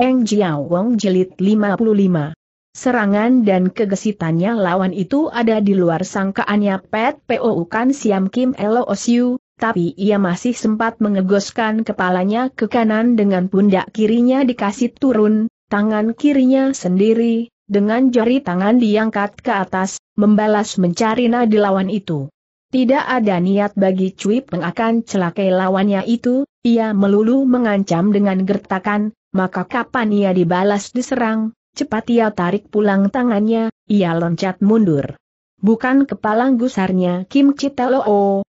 Eng Jiao Wong Jilid 55. Serangan dan kegesitannya lawan itu ada di luar sangkaannya Pet Pou Kan Siam Kim Elo Osiu, tapi ia masih sempat mengegoskan kepalanya ke kanan dengan pundak kirinya dikasih turun, tangan kirinya sendiri, dengan jari tangan diangkat ke atas, membalas mencari nadi lawan itu. Tidak ada niat bagi Cui Peng akan celakai lawannya itu, ia melulu mengancam dengan gertakan, maka kapan ia dibalas diserang, cepat ia tarik pulang tangannya, ia loncat mundur. Bukan kepala gusarnya Kim Chitalo,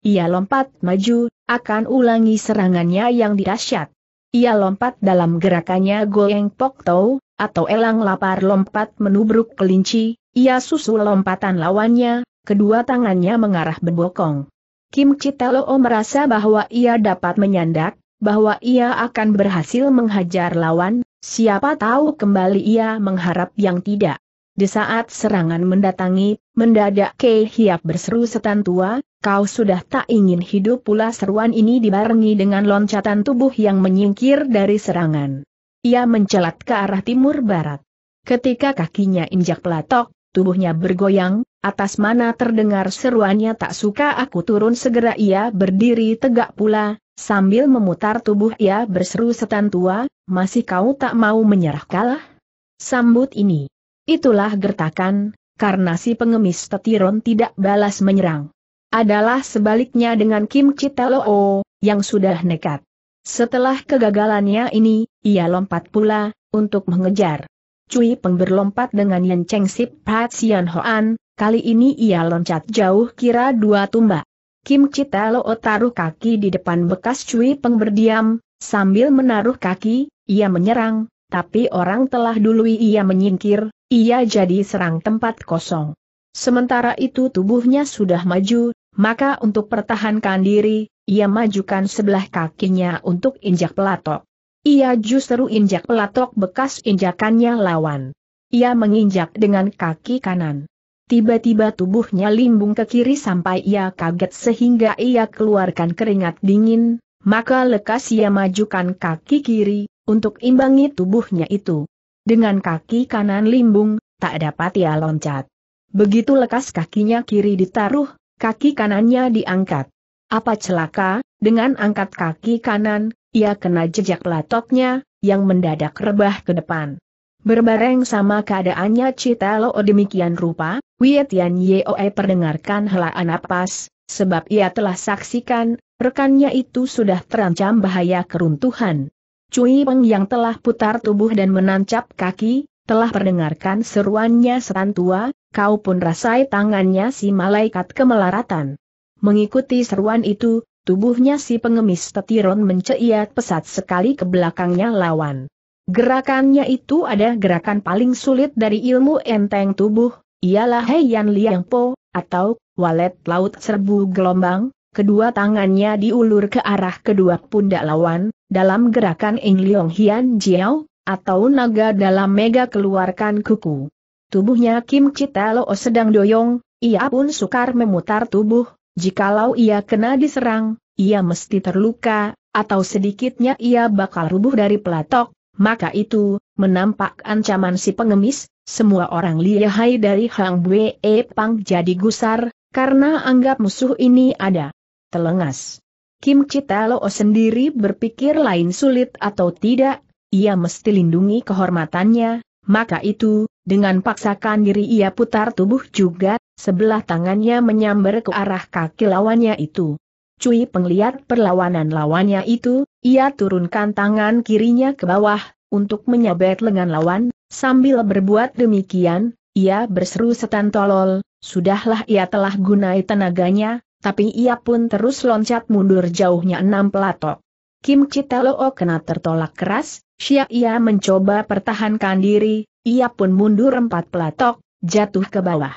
ia lompat maju, akan ulangi serangannya yang dirasyat. Ia lompat dalam gerakannya Goeng Pokto, atau elang lapar lompat menubruk kelinci, ia susul lompatan lawannya, kedua tangannya mengarah berbokong. Kim Chitalo merasa bahwa ia dapat menyandak, bahwa ia akan berhasil menghajar lawan, siapa tahu kembali ia mengharap yang tidak. Di saat serangan mendatangi, mendadak Kei Hiap berseru setan tua, kau sudah tak ingin hidup pula seruan ini dibarengi dengan loncatan tubuh yang menyingkir dari serangan. Ia mencelat ke arah timur barat. Ketika kakinya injak pelatok, tubuhnya bergoyang, atas mana terdengar seruannya tak suka aku turun segera ia berdiri tegak pula, sambil memutar tubuh ia berseru setan tua, masih kau tak mau menyerah kalah? Sambut ini. Itulah gertakan, karena si pengemis tetiron tidak balas menyerang. Adalah sebaliknya dengan Kim Chitelloo yang sudah nekat. Setelah kegagalannya ini, ia lompat pula, untuk mengejar. Cui Peng berlompat dengan Yen Cheng Sip Pat Sian Hoan, kali ini ia loncat jauh kira dua tumbak. Kim Chita Loo taruh kaki di depan bekas Cui Peng berdiam, sambil menaruh kaki, ia menyerang, tapi orang telah dulu ia menyingkir, ia jadi serang tempat kosong. Sementara itu tubuhnya sudah maju, maka untuk pertahankan diri, ia majukan sebelah kakinya untuk injak pelatok. Ia justru injak pelatok bekas injakannya lawan. Ia menginjak dengan kaki kanan. Tiba-tiba tubuhnya limbung ke kiri sampai ia kaget sehingga ia keluarkan keringat dingin, maka lekas ia majukan kaki kiri, untuk imbangi tubuhnya itu. Dengan kaki kanan limbung, tak dapat ia loncat. Begitu lekas kakinya kiri ditaruh, kaki kanannya diangkat. Apa celaka, dengan angkat kaki kanan, ia kena jejak latoknya, yang mendadak rebah ke depan. Berbareng sama keadaannya Citalo demikian rupa, Wietian Yeoe perdengarkan helaan napas, sebab ia telah saksikan, rekannya itu sudah terancam bahaya keruntuhan. Cui Peng yang telah putar tubuh dan menancap kaki, telah perdengarkan seruannya serantua. tua, kau pun rasai tangannya si malaikat kemelaratan. Mengikuti seruan itu, Tubuhnya si pengemis tetiron menceiat pesat sekali ke belakangnya lawan. Gerakannya itu ada gerakan paling sulit dari ilmu enteng tubuh, ialah Heian Liang Po, atau walet laut serbu gelombang, kedua tangannya diulur ke arah kedua pundak lawan, dalam gerakan Ing Leong Hian Jiao, atau naga dalam mega keluarkan kuku. Tubuhnya Kim Citalo sedang doyong, ia pun sukar memutar tubuh, Jikalau ia kena diserang, ia mesti terluka, atau sedikitnya ia bakal rubuh dari pelatok, maka itu, menampak ancaman si pengemis, semua orang lihai dari Hang Bue e Pang jadi gusar, karena anggap musuh ini ada. Telengas. Kim Chitalo sendiri berpikir lain sulit atau tidak, ia mesti lindungi kehormatannya, maka itu, dengan paksakan diri ia putar tubuh juga, Sebelah tangannya menyambar ke arah kaki lawannya itu. Cui penglihat perlawanan lawannya itu, ia turunkan tangan kirinya ke bawah, untuk menyabet lengan lawan, sambil berbuat demikian, ia berseru setan tolol, sudahlah ia telah gunai tenaganya, tapi ia pun terus loncat mundur jauhnya enam pelatok. Kim o kena tertolak keras, siap ia mencoba pertahankan diri, ia pun mundur empat pelatok, jatuh ke bawah.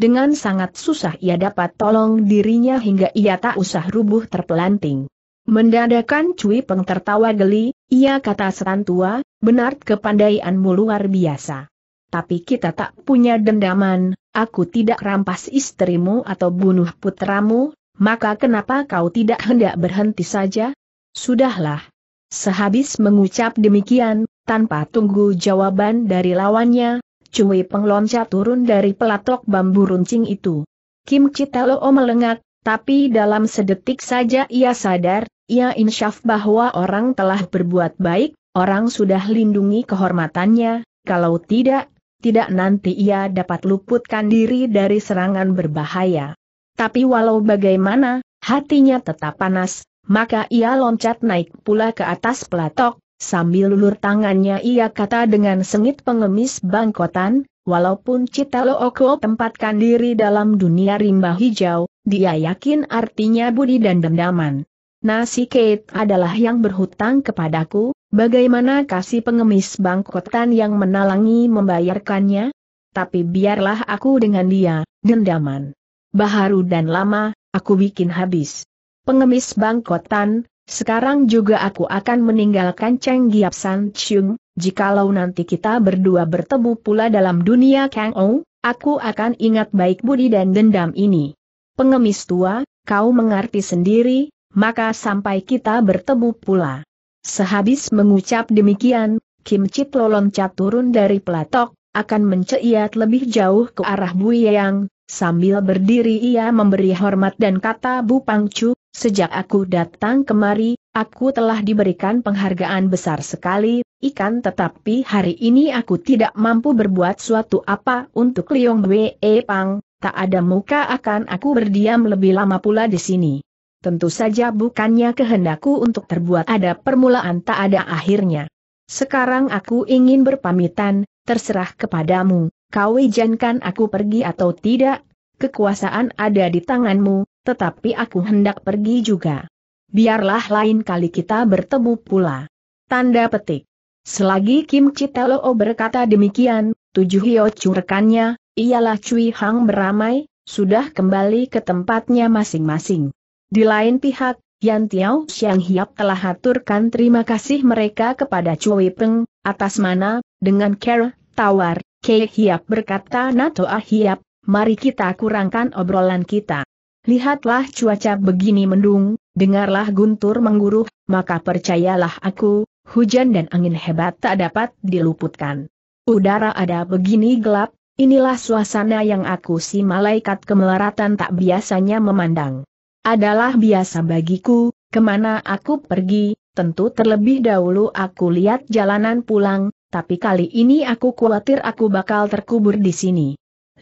Dengan sangat susah ia dapat tolong dirinya hingga ia tak usah rubuh terpelanting. Mendadakan Cui Peng tertawa geli, ia kata setan tua, benar kepandaianmu luar biasa. Tapi kita tak punya dendaman, aku tidak rampas istrimu atau bunuh putramu, maka kenapa kau tidak hendak berhenti saja? Sudahlah. Sehabis mengucap demikian, tanpa tunggu jawaban dari lawannya, Cui pengloncat turun dari pelatok bambu runcing itu. Kim Citalo melengak, tapi dalam sedetik saja ia sadar, ia insyaf bahwa orang telah berbuat baik, orang sudah lindungi kehormatannya, kalau tidak, tidak nanti ia dapat luputkan diri dari serangan berbahaya. Tapi walau bagaimana, hatinya tetap panas, maka ia loncat naik pula ke atas pelatok, Sambil lulur tangannya ia kata dengan sengit pengemis bangkotan, walaupun Cita Looko tempatkan diri dalam dunia rimba hijau, dia yakin artinya budi dan dendaman. Nasi Kate adalah yang berhutang kepadaku, bagaimana kasih pengemis bangkotan yang menalangi membayarkannya? Tapi biarlah aku dengan dia, dendaman. Baharu dan lama, aku bikin habis. Pengemis bangkotan, sekarang juga aku akan meninggalkan Cheng Giap San Chung, jikalau nanti kita berdua bertemu pula dalam dunia Kang Ou, aku akan ingat baik budi dan dendam ini. Pengemis tua, kau mengerti sendiri, maka sampai kita bertemu pula. Sehabis mengucap demikian, Kim Chit cat turun dari pelatok, akan menceiat lebih jauh ke arah Bu Yang, sambil berdiri ia memberi hormat dan kata Bu Pangcu, Sejak aku datang kemari, aku telah diberikan penghargaan besar sekali, ikan tetapi hari ini aku tidak mampu berbuat suatu apa untuk Liong Wei Pang, tak ada muka akan aku berdiam lebih lama pula di sini. Tentu saja bukannya kehendakku untuk terbuat ada permulaan tak ada akhirnya. Sekarang aku ingin berpamitan, terserah kepadamu, kau izinkan aku pergi atau tidak, kekuasaan ada di tanganmu, tetapi aku hendak pergi juga. Biarlah lain kali kita bertemu pula. Tanda petik. Selagi Kim Chitelo berkata demikian, tujuh Hyochu curkannya, ialah Cui Hang beramai, sudah kembali ke tempatnya masing-masing. Di lain pihak, Yan Tiao Xiang Hiap telah haturkan terima kasih mereka kepada Cui Peng, atas mana, dengan care, tawar, Kei Hiap berkata Nato Ah Hiap, mari kita kurangkan obrolan kita. Lihatlah cuaca begini mendung, dengarlah guntur mengguruh, maka percayalah aku, hujan dan angin hebat tak dapat diluputkan. Udara ada begini gelap, inilah suasana yang aku si malaikat kemelaratan tak biasanya memandang. Adalah biasa bagiku, kemana aku pergi, tentu terlebih dahulu aku lihat jalanan pulang, tapi kali ini aku khawatir aku bakal terkubur di sini.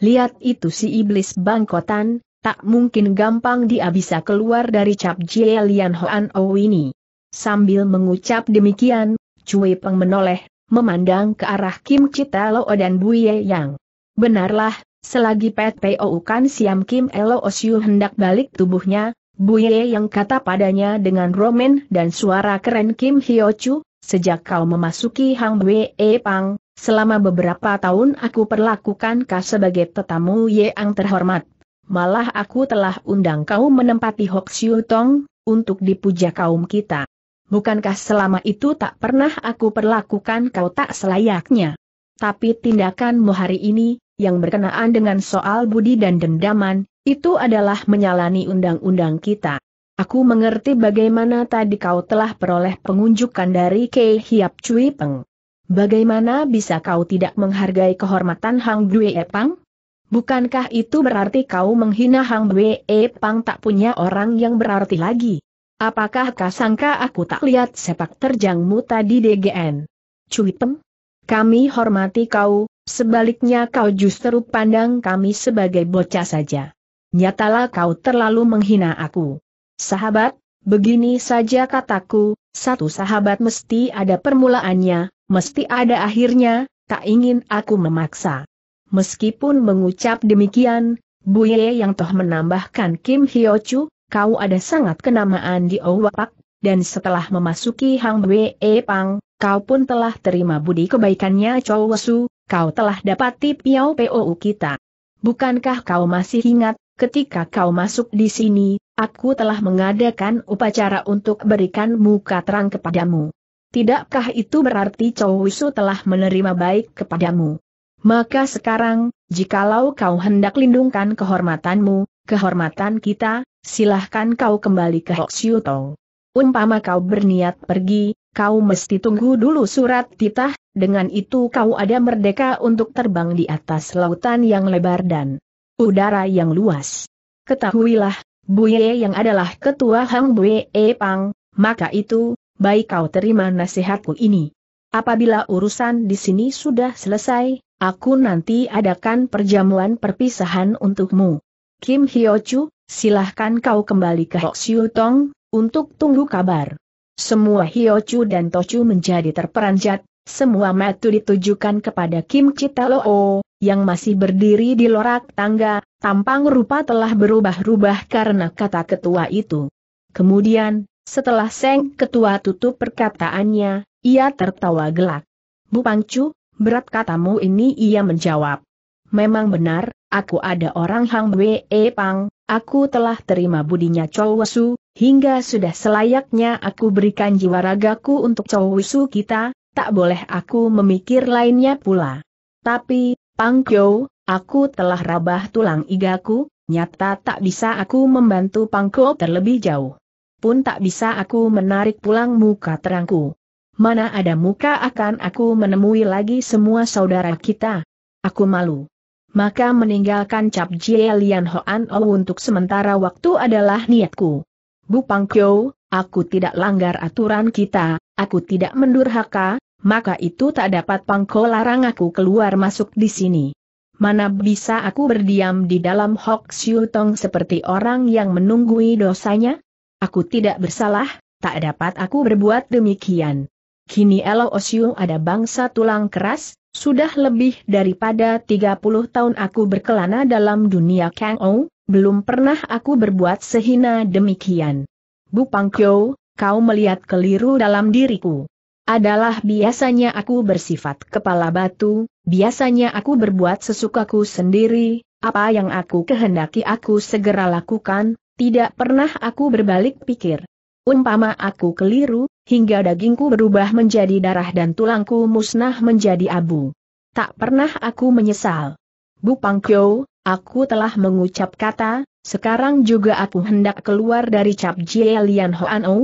Lihat itu si iblis bangkotan, Tak mungkin gampang dia bisa keluar dari cap Jie Lian Hoan O ini. Sambil mengucap demikian, Cui Peng menoleh, memandang ke arah Kim Cita Lo dan Ye Yang. Benarlah, selagi Pet Pou Kan Siam Kim Elo Osyu hendak balik tubuhnya, Bu Ye Yang kata padanya dengan romen dan suara keren Kim Hyo Chu, sejak kau memasuki Hang Bwe Pang, selama beberapa tahun aku perlakukan kau sebagai tetamu Ye Yang terhormat. Malah aku telah undang kau menempati Hok Siu Tong, untuk dipuja kaum kita. Bukankah selama itu tak pernah aku perlakukan kau tak selayaknya? Tapi tindakanmu hari ini, yang berkenaan dengan soal budi dan dendaman, itu adalah menyalani undang-undang kita. Aku mengerti bagaimana tadi kau telah peroleh pengunjukan dari Kei Hiap Cui Peng. Bagaimana bisa kau tidak menghargai kehormatan Hang Dui Epang? Bukankah itu berarti kau menghina Hang Wei Pang tak punya orang yang berarti lagi? Apakah kau sangka aku tak lihat sepak terjangmu tadi DGN? Cui Cuitem? Kami hormati kau, sebaliknya kau justru pandang kami sebagai bocah saja. Nyatalah kau terlalu menghina aku. Sahabat, begini saja kataku, satu sahabat mesti ada permulaannya, mesti ada akhirnya, tak ingin aku memaksa. Meskipun mengucap demikian, Bu Buye yang toh menambahkan Kim Hyo Chu, kau ada sangat kenamaan di Owapak, dan setelah memasuki Hang Bwe e Pang, kau pun telah terima budi kebaikannya Chow Su, kau telah dapat tip Piao POU kita. Bukankah kau masih ingat, ketika kau masuk di sini, aku telah mengadakan upacara untuk berikan muka terang kepadamu. Tidakkah itu berarti Chow Su telah menerima baik kepadamu? Maka sekarang, jikalau kau hendak lindungkan kehormatanmu, kehormatan kita, silahkan kau kembali ke Hoksyuto. Umpama kau berniat pergi, kau mesti tunggu dulu surat titah, dengan itu kau ada merdeka untuk terbang di atas lautan yang lebar dan udara yang luas. Ketahuilah, Buye yang adalah ketua Hang Buye Pang, maka itu, baik kau terima nasihatku ini. Apabila urusan di sini sudah selesai, Aku nanti adakan perjamuan perpisahan untukmu. Kim Hyo Chu, silahkan kau kembali ke Hok Siu Tong, untuk tunggu kabar. Semua Hyo Chu dan Tochu menjadi terperanjat, semua metu ditujukan kepada Kim Chitalo, yang masih berdiri di lorak tangga, tampang rupa telah berubah-rubah karena kata ketua itu. Kemudian, setelah Seng Ketua tutup perkataannya, ia tertawa gelak. Bu Pangcu, Berat katamu ini ia menjawab. Memang benar, aku ada orang Hang Wee eh Pang, aku telah terima budinya Chow Wesu, hingga sudah selayaknya aku berikan jiwa ragaku untuk Chow Wesu kita, tak boleh aku memikir lainnya pula. Tapi, Pang Kyo, aku telah rabah tulang igaku, nyata tak bisa aku membantu Pang Kyo terlebih jauh. Pun tak bisa aku menarik pulang muka terangku mana ada muka akan aku menemui lagi semua saudara kita. Aku malu. Maka meninggalkan Cap Jie Lian Hoan O oh untuk sementara waktu adalah niatku. Bu Pang aku tidak langgar aturan kita, aku tidak mendurhaka, maka itu tak dapat Pangko larang aku keluar masuk di sini. Mana bisa aku berdiam di dalam Hok Siu Tong seperti orang yang menunggui dosanya? Aku tidak bersalah, tak dapat aku berbuat demikian kini Elo Osiu ada bangsa tulang keras, sudah lebih daripada 30 tahun aku berkelana dalam dunia Kang Ou, belum pernah aku berbuat sehina demikian. Bu Pang kau melihat keliru dalam diriku. Adalah biasanya aku bersifat kepala batu, biasanya aku berbuat sesukaku sendiri, apa yang aku kehendaki aku segera lakukan, tidak pernah aku berbalik pikir. Umpama aku keliru, hingga dagingku berubah menjadi darah dan tulangku musnah menjadi abu. Tak pernah aku menyesal. Bu Pangkyo, aku telah mengucap kata, sekarang juga aku hendak keluar dari cap Jie Lian Hoan O.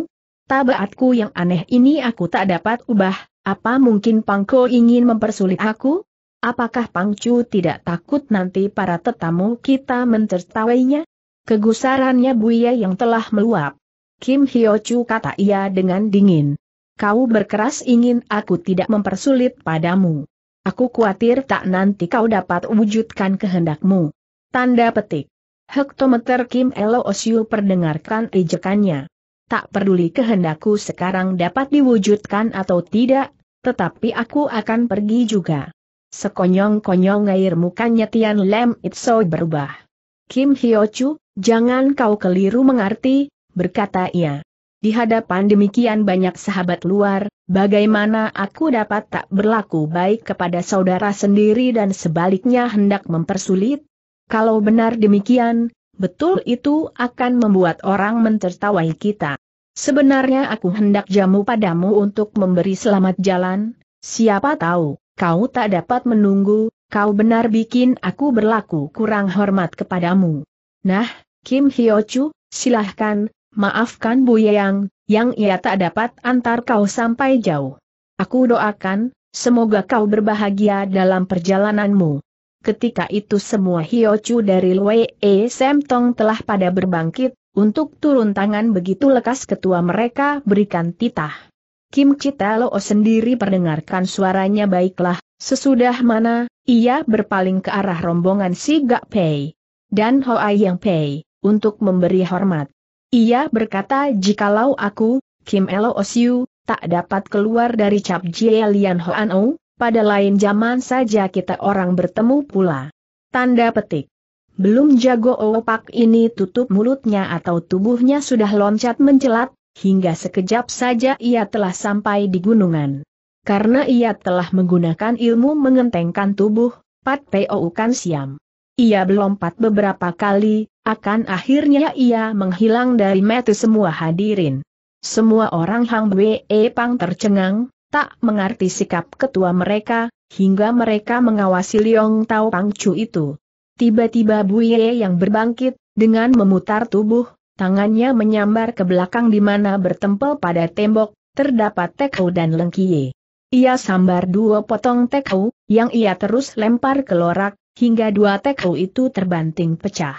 Tabaatku yang aneh ini aku tak dapat ubah, apa mungkin Pangko ingin mempersulit aku? Apakah Pangcu tidak takut nanti para tetamu kita mentertawainya? Kegusarannya Buya yang telah meluap. Kim Hyo Chu kata ia dengan dingin. Kau berkeras ingin aku tidak mempersulit padamu. Aku khawatir tak nanti kau dapat wujudkan kehendakmu. Tanda petik. Hektometer Kim Elo Osiu perdengarkan ejekannya. Tak peduli kehendakku sekarang dapat diwujudkan atau tidak, tetapi aku akan pergi juga. Sekonyong-konyong air mukanya Tian Lem Itso berubah. Kim Hyo Chu, jangan kau keliru mengerti, berkata ia. Di hadapan demikian banyak sahabat luar, bagaimana aku dapat tak berlaku baik kepada saudara sendiri dan sebaliknya hendak mempersulit? Kalau benar demikian, betul itu akan membuat orang mentertawai kita. Sebenarnya aku hendak jamu padamu untuk memberi selamat jalan, siapa tahu, kau tak dapat menunggu, kau benar bikin aku berlaku kurang hormat kepadamu. Nah, Kim Hyo Chu, silahkan, Maafkan Bu Yang, yang ia tak dapat antar kau sampai jauh. Aku doakan, semoga kau berbahagia dalam perjalananmu. Ketika itu semua Hiochu dari Wei E Semtong telah pada berbangkit, untuk turun tangan begitu lekas ketua mereka berikan titah. Kim Chitalo sendiri perdengarkan suaranya baiklah, sesudah mana, ia berpaling ke arah rombongan si Gak Pei dan Hoa Yang Pei, untuk memberi hormat. Ia berkata jikalau aku, Kim Elo Osiu, tak dapat keluar dari cap Jie Lian Hoan pada lain zaman saja kita orang bertemu pula. Tanda petik. Belum jago opak ini tutup mulutnya atau tubuhnya sudah loncat mencelat, hingga sekejap saja ia telah sampai di gunungan. Karena ia telah menggunakan ilmu mengentengkan tubuh, Pat Peu kan siam. Ia melompat beberapa kali, akan akhirnya ia menghilang dari mata semua hadirin. Semua orang Hang Wei Pang tercengang, tak mengerti sikap ketua mereka, hingga mereka mengawasi Liong Tao Pang Chu itu. Tiba-tiba Buye yang berbangkit, dengan memutar tubuh, tangannya menyambar ke belakang di mana bertempel pada tembok, terdapat Tekau dan Lengkie. Ia sambar dua potong Tekau, yang ia terus lempar ke lorak, hingga dua Tekau itu terbanting pecah.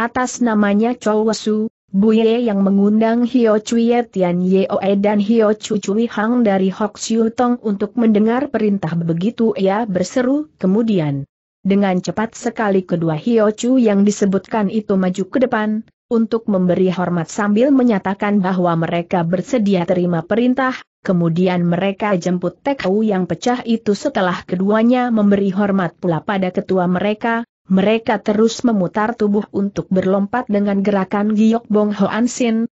Atas namanya Chow Wesu, Buye yang mengundang Hio Cui Tian Yeoe dan Hio Chu Chui Hang dari Hok Siu Tong untuk mendengar perintah begitu ia berseru kemudian. Dengan cepat sekali kedua Hio Chu yang disebutkan itu maju ke depan, untuk memberi hormat sambil menyatakan bahwa mereka bersedia terima perintah, kemudian mereka jemput TKU yang pecah itu setelah keduanya memberi hormat pula pada ketua mereka, mereka terus memutar tubuh untuk berlompat dengan gerakan giok bong hoan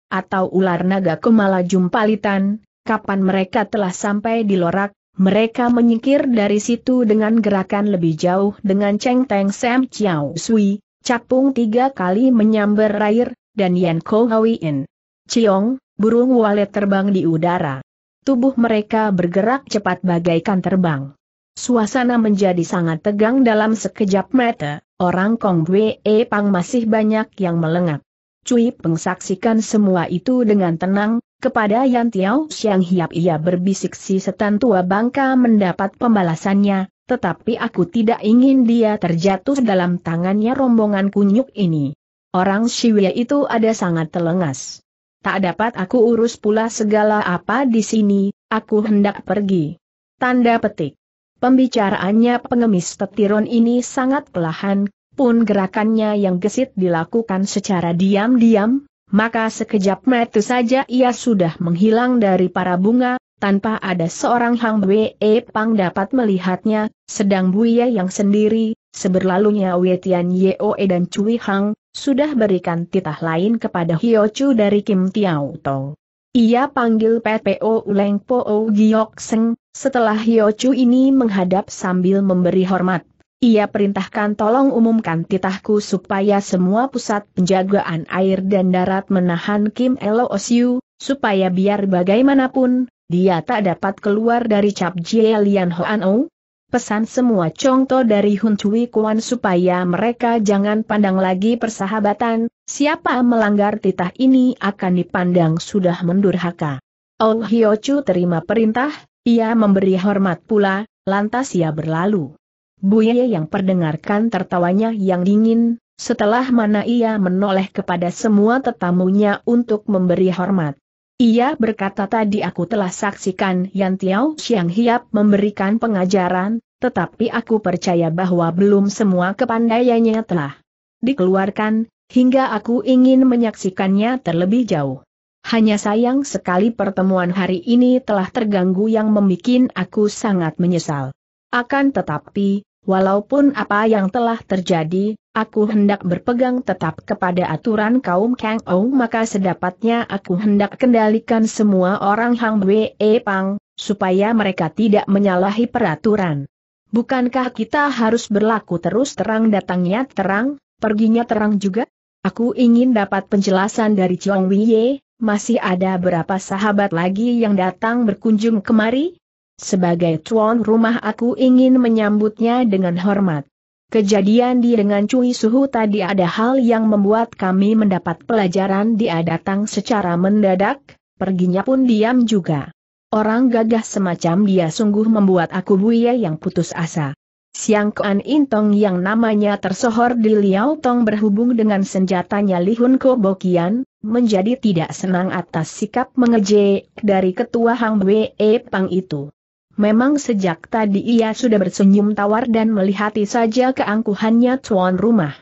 atau ular naga kemala jumpalitan, kapan mereka telah sampai di lorak, mereka menyingkir dari situ dengan gerakan lebih jauh dengan Cheng Teng Sam Chiao Sui, capung tiga kali menyambar air, dan Yan Ko Hawin. Chiong, burung walet terbang di udara. Tubuh mereka bergerak cepat bagaikan terbang. Suasana menjadi sangat tegang dalam sekejap mata, orang Kong Bwe Pang masih banyak yang melengak. Cui Peng saksikan semua itu dengan tenang, kepada Yan Tiao Xiang Hiap ia berbisik si setan tua bangka mendapat pembalasannya, tetapi aku tidak ingin dia terjatuh dalam tangannya rombongan kunyuk ini. Orang Shiwei itu ada sangat telengas. Tak dapat aku urus pula segala apa di sini, aku hendak pergi. Tanda petik. Pembicaraannya pengemis tetiron ini sangat pelahan, pun gerakannya yang gesit dilakukan secara diam-diam, maka sekejap metu saja ia sudah menghilang dari para bunga, tanpa ada seorang Hang Wei Pang dapat melihatnya, sedang Buya yang sendiri, seberlalunya Wetian Yeoe dan Cui Hang, sudah berikan titah lain kepada Hio dari Kim Tiao Tong. Ia panggil PPO Uleng Po Giok Seng, setelah Chu ini menghadap sambil memberi hormat. Ia perintahkan tolong umumkan titahku supaya semua pusat penjagaan air dan darat menahan Kim Elo Osiu, supaya biar bagaimanapun, dia tak dapat keluar dari cap Jie Lian Hoan O, pesan semua contoh dari Hun Cui Kuan supaya mereka jangan pandang lagi persahabatan, siapa melanggar titah ini akan dipandang sudah mendurhaka. Oh Hyo Chu terima perintah, ia memberi hormat pula, lantas ia berlalu. Buye yang perdengarkan tertawanya yang dingin, setelah mana ia menoleh kepada semua tetamunya untuk memberi hormat. Ia berkata tadi aku telah saksikan Yan Tiao Xiang Hiap memberikan pengajaran, tetapi aku percaya bahwa belum semua kepandaiannya telah dikeluarkan, hingga aku ingin menyaksikannya terlebih jauh. Hanya sayang sekali pertemuan hari ini telah terganggu yang membuat aku sangat menyesal. Akan tetapi, Walaupun apa yang telah terjadi, aku hendak berpegang tetap kepada aturan kaum Kang Ou maka sedapatnya aku hendak kendalikan semua orang Hang Wei Pang, supaya mereka tidak menyalahi peraturan. Bukankah kita harus berlaku terus terang datangnya terang, perginya terang juga? Aku ingin dapat penjelasan dari Chong Wei, masih ada berapa sahabat lagi yang datang berkunjung kemari? Sebagai tuan rumah aku ingin menyambutnya dengan hormat. Kejadian di dengan Cui Suhu tadi ada hal yang membuat kami mendapat pelajaran dia datang secara mendadak, perginya pun diam juga. Orang gagah semacam dia sungguh membuat aku buaya yang putus asa. Siang Kuan Intong yang namanya tersohor di Liao Tong berhubung dengan senjatanya Li Hun Ko Bokian, menjadi tidak senang atas sikap mengejek dari ketua Hang Wei Pang itu. Memang sejak tadi ia sudah bersenyum tawar dan melihati saja keangkuhannya tuan rumah.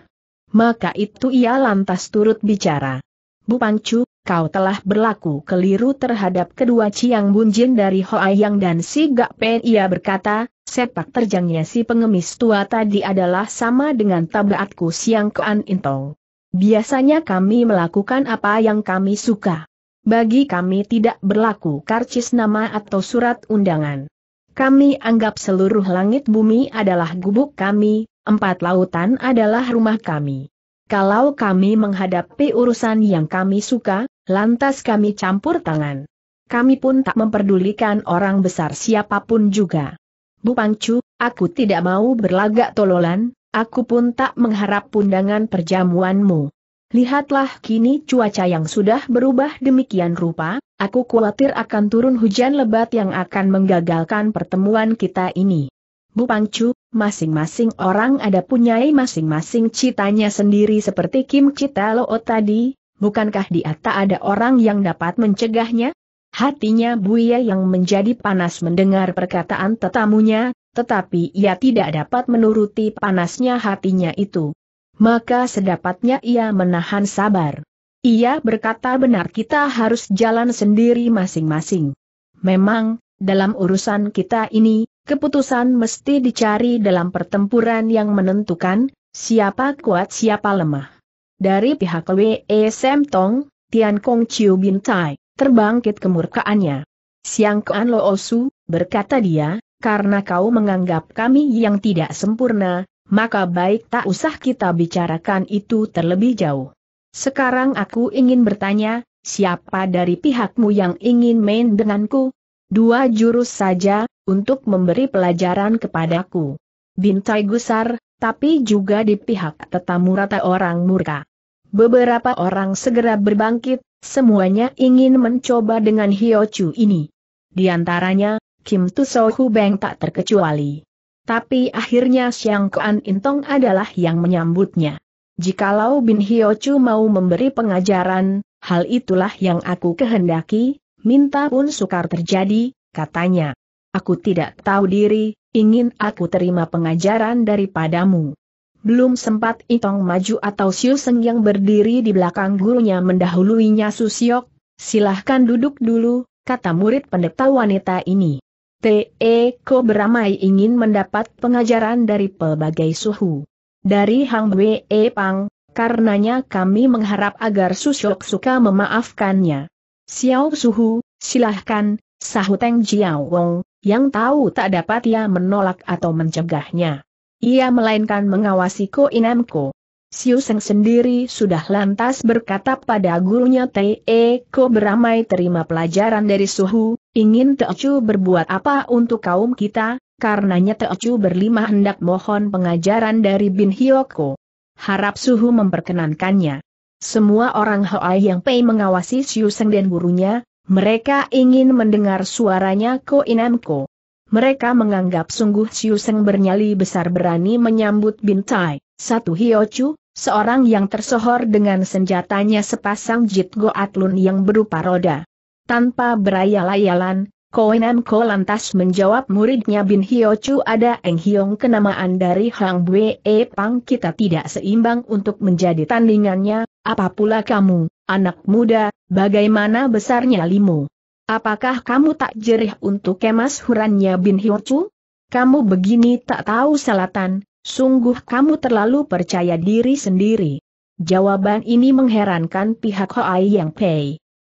Maka itu ia lantas turut bicara. Bu Pangcu, kau telah berlaku keliru terhadap kedua Ciang Bunjin dari Hoayang dan si Gak Pen ia berkata, sepak terjangnya si pengemis tua tadi adalah sama dengan tabaatku Siang Kuan Intong. Biasanya kami melakukan apa yang kami suka. Bagi kami tidak berlaku karcis nama atau surat undangan. Kami anggap seluruh langit bumi adalah gubuk kami, empat lautan adalah rumah kami. Kalau kami menghadapi urusan yang kami suka, lantas kami campur tangan. Kami pun tak memperdulikan orang besar siapapun juga. Bu Pangcu, aku tidak mau berlagak tololan, aku pun tak mengharap undangan perjamuanmu. Lihatlah kini cuaca yang sudah berubah demikian rupa, aku khawatir akan turun hujan lebat yang akan menggagalkan pertemuan kita ini. Bu Pangcu, masing-masing orang ada punyai masing-masing citanya sendiri seperti Kim Cita Loo tadi, bukankah di atas ada orang yang dapat mencegahnya? Hatinya Buya yang menjadi panas mendengar perkataan tetamunya, tetapi ia tidak dapat menuruti panasnya hatinya itu maka sedapatnya ia menahan sabar. Ia berkata benar kita harus jalan sendiri masing-masing. Memang, dalam urusan kita ini, keputusan mesti dicari dalam pertempuran yang menentukan, siapa kuat siapa lemah. Dari pihak W.E. Tong, Tian Kong Chiu Tai, terbangkit kemurkaannya. Siang Kuan Loosu, berkata dia, karena kau menganggap kami yang tidak sempurna, maka baik tak usah kita bicarakan itu terlebih jauh. Sekarang aku ingin bertanya, siapa dari pihakmu yang ingin main denganku? Dua jurus saja, untuk memberi pelajaran kepadaku. Bintai gusar, tapi juga di pihak tetamu rata orang murka. Beberapa orang segera berbangkit, semuanya ingin mencoba dengan Hiochu ini. Di antaranya, Kim Tusohu Beng tak terkecuali. Tapi akhirnya Siangkuan Kuan Intong adalah yang menyambutnya. Jikalau Bin Hiochu mau memberi pengajaran, hal itulah yang aku kehendaki, minta pun sukar terjadi, katanya. Aku tidak tahu diri, ingin aku terima pengajaran daripadamu. Belum sempat Intong maju atau Siu Seng yang berdiri di belakang gurunya mendahuluinya Susiok, silahkan duduk dulu, kata murid pendeta wanita ini. T.E. Ko beramai ingin mendapat pengajaran dari pelbagai suhu. Dari Hang Wei e Pang, karenanya kami mengharap agar Susyok suka memaafkannya. Xiao Suhu, silahkan, sahut Teng Jiao Wong, yang tahu tak dapat ia menolak atau mencegahnya. Ia melainkan mengawasi Ko Inam Ko. Siu Seng sendiri sudah lantas berkata pada gurunya Te e, Ko beramai terima pelajaran dari Suhu, ingin Chu berbuat apa untuk kaum kita, karenanya Chu berlima hendak mohon pengajaran dari Bin Hyoko. Harap Suhu memperkenankannya. Semua orang Hoai yang Pei mengawasi Siu Seng dan gurunya, mereka ingin mendengar suaranya Ko Inamko. Mereka menganggap sungguh Siu Seng bernyali besar berani menyambut Bin Tai, satu Hiochu, Seorang yang tersohor dengan senjatanya sepasang jit goatlun yang berupa roda. Tanpa beraya layalan, Koenan Ko lantas menjawab muridnya Bin Hyo Chu ada Eng Hiong kenamaan dari Hang Buee Pang kita tidak seimbang untuk menjadi tandingannya, apa pula kamu, anak muda, bagaimana besarnya limu? Apakah kamu tak jerih untuk kemas hurannya Bin Hyo Chu? Kamu begini tak tahu selatan, Sungguh kamu terlalu percaya diri sendiri. Jawaban ini mengherankan pihak Hoai Yang Pei.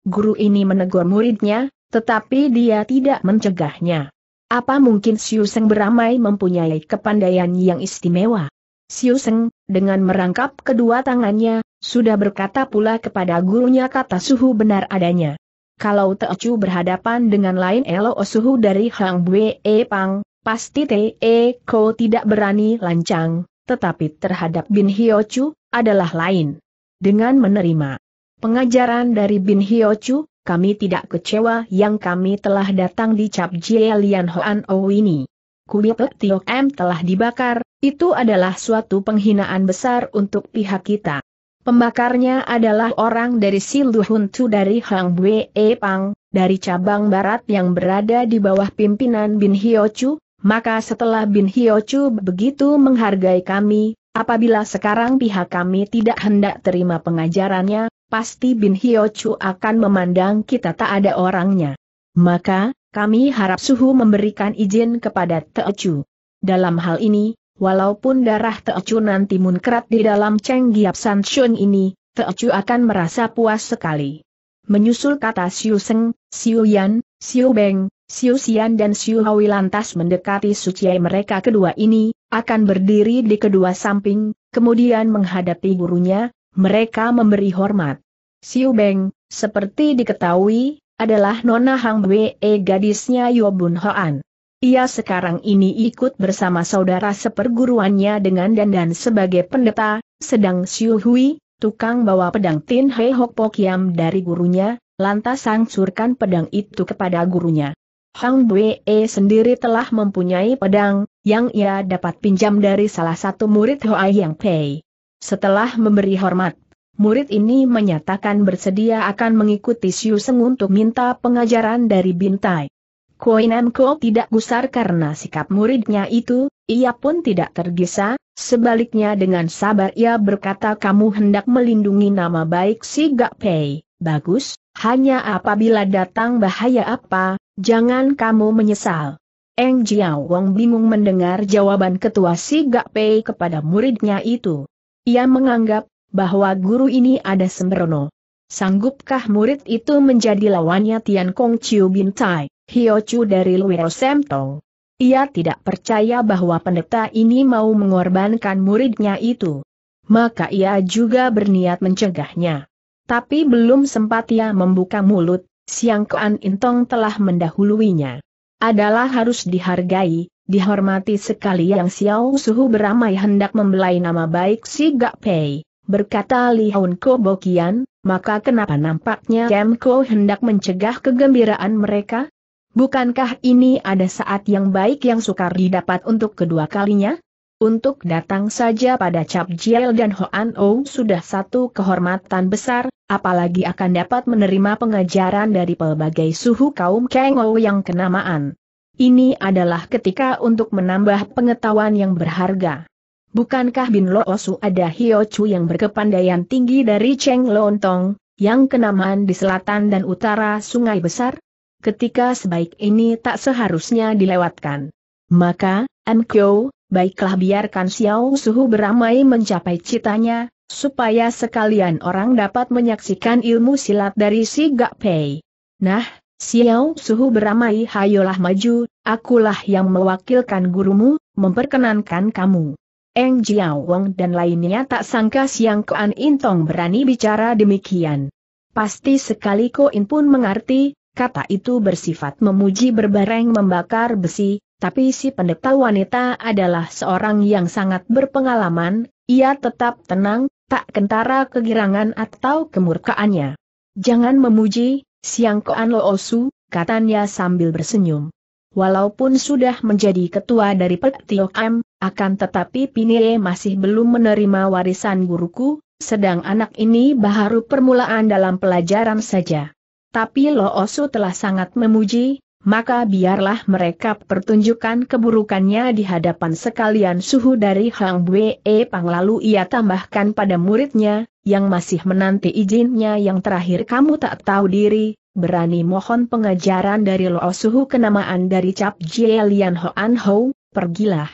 Guru ini menegur muridnya, tetapi dia tidak mencegahnya. Apa mungkin Siu Seng beramai mempunyai kepandaian yang istimewa? Siu Seng, dengan merangkap kedua tangannya, sudah berkata pula kepada gurunya kata suhu benar adanya. Kalau Chu berhadapan dengan lain Elo Suhu dari Hang Bue Pang, Pasti T.E. Ko tidak berani lancang, tetapi terhadap Bin Hyo Chu, adalah lain. Dengan menerima pengajaran dari Bin Hyo Chu, kami tidak kecewa yang kami telah datang di Cap Jie Lian Hoan O ini. Kuil Pek Tiok M telah dibakar, itu adalah suatu penghinaan besar untuk pihak kita. Pembakarnya adalah orang dari Siluhuntu Tu dari Hang Bue e Pang, dari cabang barat yang berada di bawah pimpinan Bin Hyo Chu, maka setelah Bin Chu begitu menghargai kami, apabila sekarang pihak kami tidak hendak terima pengajarannya, pasti Bin Chu akan memandang kita tak ada orangnya. Maka, kami harap Suhu memberikan izin kepada Teo Chu. Dalam hal ini, walaupun darah Teo Chu nanti munkrat di dalam Cheng Giap San Shun ini, Teo Chu akan merasa puas sekali. Menyusul kata Siu Seng, Siu Yan, Xiu Beng, Xiu Xian dan Xiu Hui lantas mendekati Suciai mereka kedua ini, akan berdiri di kedua samping, kemudian menghadapi gurunya, mereka memberi hormat. Xiu Beng, seperti diketahui, adalah Nona Hang Wei gadisnya Yobun Hoan. Ia sekarang ini ikut bersama saudara seperguruannya dengan Dandan sebagai pendeta, sedang Xiu Hui, tukang bawa pedang Tin Hei Hok Pokiam dari gurunya, Lantas sangsurkan pedang itu kepada gurunya. Hang Bue e sendiri telah mempunyai pedang, yang ia dapat pinjam dari salah satu murid Hoa Yang Pei. Setelah memberi hormat, murid ini menyatakan bersedia akan mengikuti Siu Seng untuk minta pengajaran dari Bintai. Koinam Ko tidak gusar karena sikap muridnya itu, ia pun tidak tergesa, sebaliknya dengan sabar ia berkata kamu hendak melindungi nama baik si Gak Pei, bagus, hanya apabila datang bahaya apa, jangan kamu menyesal. Eng Jiao Wong bingung mendengar jawaban ketua Si Gak Pei kepada muridnya itu. Ia menganggap bahwa guru ini ada sembrono. Sanggupkah murid itu menjadi lawannya Tian Kong Chiu Bin Tai, Hio Chu dari Luo Tong? Ia tidak percaya bahwa pendeta ini mau mengorbankan muridnya itu. Maka ia juga berniat mencegahnya. Tapi belum sempat ia membuka mulut, Siang Kuan Intong telah mendahuluinya. Adalah harus dihargai, dihormati sekali yang Xiao Suhu beramai hendak membelai nama baik si Gak Pei. Berkata Li Haun Ko Bokian, maka kenapa nampaknya Kem Ko hendak mencegah kegembiraan mereka? Bukankah ini ada saat yang baik yang sukar didapat untuk kedua kalinya? Untuk datang saja pada Cap Jiel dan Hoan O sudah satu kehormatan besar, apalagi akan dapat menerima pengajaran dari pelbagai suhu kaum Kang O yang kenamaan. Ini adalah ketika untuk menambah pengetahuan yang berharga. Bukankah Bin Lo Osu ada Hio Chu yang berkepandaian tinggi dari Cheng Lontong, yang kenamaan di selatan dan utara Sungai Besar? Ketika sebaik ini tak seharusnya dilewatkan. Maka, M. Kyo, baiklah biarkan Xiao Suhu beramai mencapai citanya, supaya sekalian orang dapat menyaksikan ilmu silat dari si Gak Pei. Nah, Xiao Suhu beramai hayolah maju, akulah yang mewakilkan gurumu, memperkenankan kamu. Eng Jiao Wong dan lainnya tak sangka Siang Kuan Intong berani bicara demikian. Pasti sekali Ko In pun mengerti, kata itu bersifat memuji berbareng membakar besi, tapi si pendeta wanita adalah seorang yang sangat berpengalaman, ia tetap tenang, tak kentara kegirangan atau kemurkaannya. Jangan memuji, Siang Koan Lo Osu, katanya sambil bersenyum. Walaupun sudah menjadi ketua dari Petiok M, akan tetapi Pinie masih belum menerima warisan guruku, sedang anak ini baru permulaan dalam pelajaran saja. Tapi Lo Osu telah sangat memuji, maka biarlah mereka pertunjukkan keburukannya di hadapan sekalian suhu dari Hang Bwe e Pang lalu ia tambahkan pada muridnya, yang masih menanti izinnya yang terakhir kamu tak tahu diri, berani mohon pengajaran dari Lo Suhu kenamaan dari Cap Jie Lian Hoan Ho, pergilah.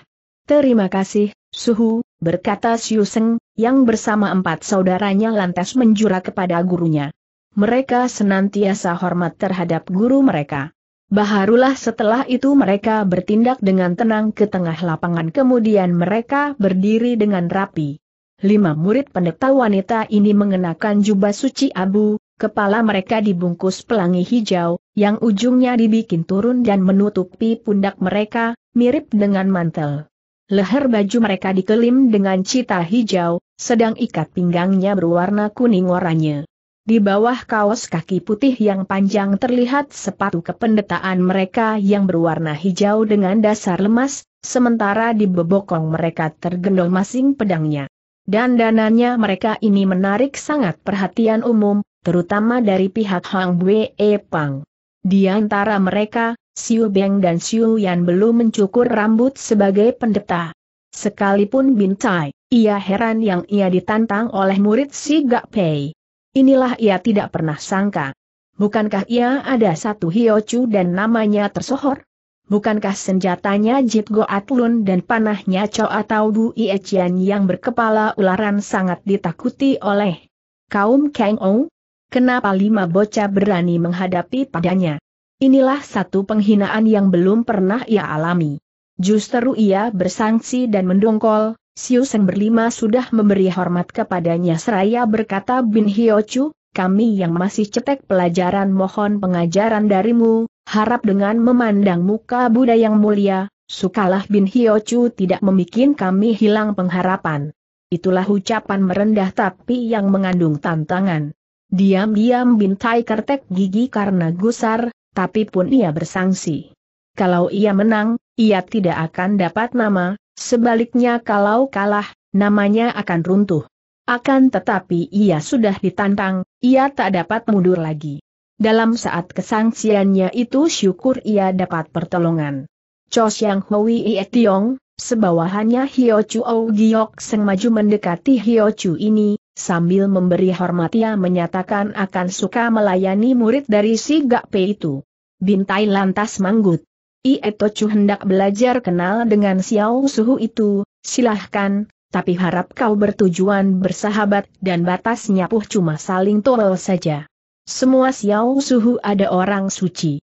Terima kasih, Suhu, berkata Siu Seng, yang bersama empat saudaranya lantas menjura kepada gurunya. Mereka senantiasa hormat terhadap guru mereka. Baharulah setelah itu mereka bertindak dengan tenang ke tengah lapangan kemudian mereka berdiri dengan rapi. Lima murid pendeta wanita ini mengenakan jubah suci abu, kepala mereka dibungkus pelangi hijau, yang ujungnya dibikin turun dan menutupi pundak mereka, mirip dengan mantel. Leher baju mereka dikelim dengan cita hijau, sedang ikat pinggangnya berwarna kuning oranye. Di bawah kaos kaki putih yang panjang terlihat sepatu kependetaan mereka yang berwarna hijau dengan dasar lemas, sementara di bebokong mereka tergendong masing pedangnya. Dan dananya mereka ini menarik sangat perhatian umum, terutama dari pihak Hang E Pang. Di antara mereka, Siu Beng dan Siu Yan belum mencukur rambut sebagai pendeta. Sekalipun Bintai, ia heran yang ia ditantang oleh murid Si Gak Pei. Inilah ia tidak pernah sangka. Bukankah ia ada satu hiocu dan namanya tersohor? Bukankah senjatanya Jit atlun dan panahnya Chow atau Bu Iechian yang berkepala ularan sangat ditakuti oleh kaum Kang Ou? Kenapa lima bocah berani menghadapi padanya? Inilah satu penghinaan yang belum pernah ia alami. Justru ia bersangsi dan mendongkol, Siu Seng berlima sudah memberi hormat kepadanya seraya berkata Bin Hyo Chu, kami yang masih cetek pelajaran mohon pengajaran darimu, harap dengan memandang muka Buddha yang mulia, sukalah Bin Hyo Chu tidak membuat kami hilang pengharapan. Itulah ucapan merendah tapi yang mengandung tantangan. Diam-diam bin Tai kertek gigi karena gusar, tapi pun ia bersangsi. Kalau ia menang, ia tidak akan dapat nama, Sebaliknya kalau kalah, namanya akan runtuh. Akan tetapi ia sudah ditantang, ia tak dapat mundur lagi. Dalam saat kesangsiannya itu syukur ia dapat pertolongan. Cho Yang Hui Ie Tiong, sebawahannya Hio Chu Ou Giok Seng maju mendekati Hio Chu ini, sambil memberi hormat ia menyatakan akan suka melayani murid dari si Gak Pe itu. Bintai lantas manggut. Chu hendak belajar kenal dengan Xiao Suhu itu, silahkan, tapi harap kau bertujuan bersahabat dan batasnya puh cuma saling tolol saja. Semua Xiao Suhu ada orang suci.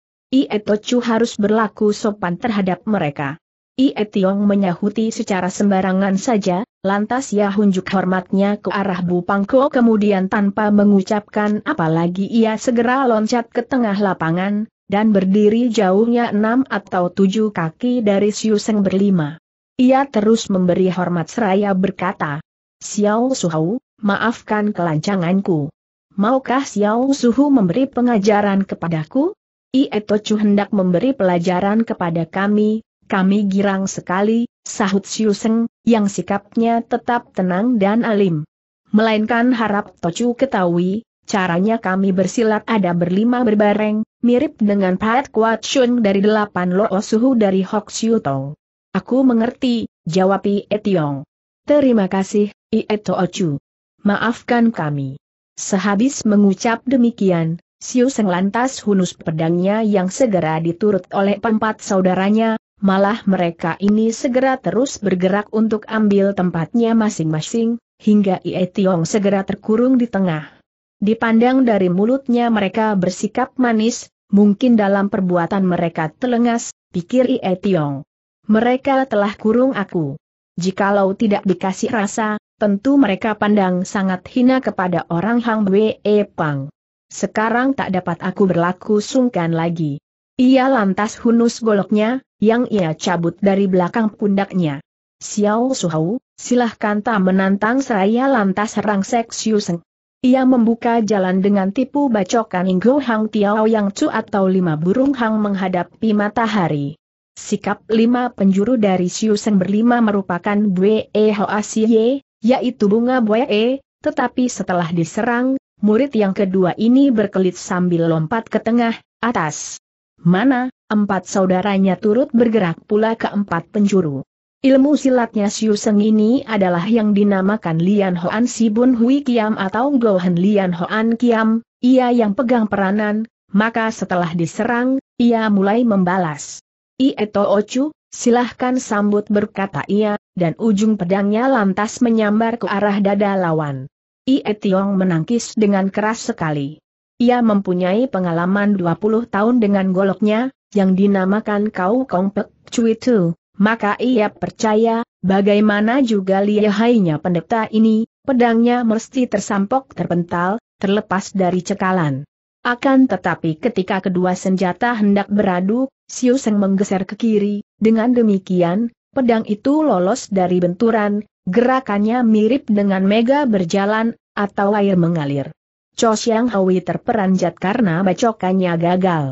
Chu harus berlaku sopan terhadap mereka. Tiong menyahuti secara sembarangan saja, lantas ia hunjuk hormatnya ke arah Bu Pangko kemudian tanpa mengucapkan apalagi ia segera loncat ke tengah lapangan, dan berdiri jauhnya enam atau tujuh kaki dari Siuseng berlima. Ia terus memberi hormat seraya berkata, Xiao Suhu, maafkan kelancanganku. Maukah Xiao Suhu memberi pengajaran kepadaku? Ie Tochu hendak memberi pelajaran kepada kami, kami girang sekali, sahut Siuseng, yang sikapnya tetap tenang dan alim. Melainkan harap Tochu ketahui, caranya kami bersilat ada berlima berbareng, mirip dengan Pat Kwat Shun dari delapan Lo Suhu dari Hok Siu Tong. Aku mengerti, jawab Tiong. Terima kasih, Ieto Ochu. Maafkan kami. Sehabis mengucap demikian, Siu Seng lantas hunus pedangnya yang segera diturut oleh empat saudaranya, malah mereka ini segera terus bergerak untuk ambil tempatnya masing-masing, hingga Ie Tiong segera terkurung di tengah. Dipandang dari mulutnya mereka bersikap manis, Mungkin dalam perbuatan mereka telengas, pikir Ie Tiong. Mereka telah kurung aku. Jikalau tidak dikasih rasa, tentu mereka pandang sangat hina kepada orang Hang Wee e Pang. Sekarang tak dapat aku berlaku sungkan lagi. Ia lantas hunus goloknya, yang ia cabut dari belakang pundaknya. Xiao Suhau, silahkan tak menantang seraya lantas rangsek Xiu Seng. Ia membuka jalan dengan tipu bacokan Inggo Hang Tiao Yang Cu atau lima burung hang menghadapi matahari. Sikap lima penjuru dari Siusen berlima merupakan e Bwe Hoasie, yaitu bunga e. tetapi setelah diserang, murid yang kedua ini berkelit sambil lompat ke tengah, atas. Mana, empat saudaranya turut bergerak pula ke empat penjuru. Ilmu silatnya Xiu Seng ini adalah yang dinamakan Lian Hoan Bun Hui Kiam atau Gohan Lian Hoan Kiam, ia yang pegang peranan, maka setelah diserang, ia mulai membalas. Ie Ieto Ocu, silahkan sambut berkata ia, dan ujung pedangnya lantas menyambar ke arah dada lawan. Ie Ietiong menangkis dengan keras sekali. Ia mempunyai pengalaman 20 tahun dengan goloknya, yang dinamakan Kau Kong Pek Cui Tu maka ia percaya, bagaimana juga lihainya pendeta ini, pedangnya mesti tersampok terpental, terlepas dari cekalan. Akan tetapi ketika kedua senjata hendak beradu, Siu Seng menggeser ke kiri, dengan demikian, pedang itu lolos dari benturan, gerakannya mirip dengan mega berjalan, atau air mengalir. Cho Siang Hui terperanjat karena bacokannya gagal.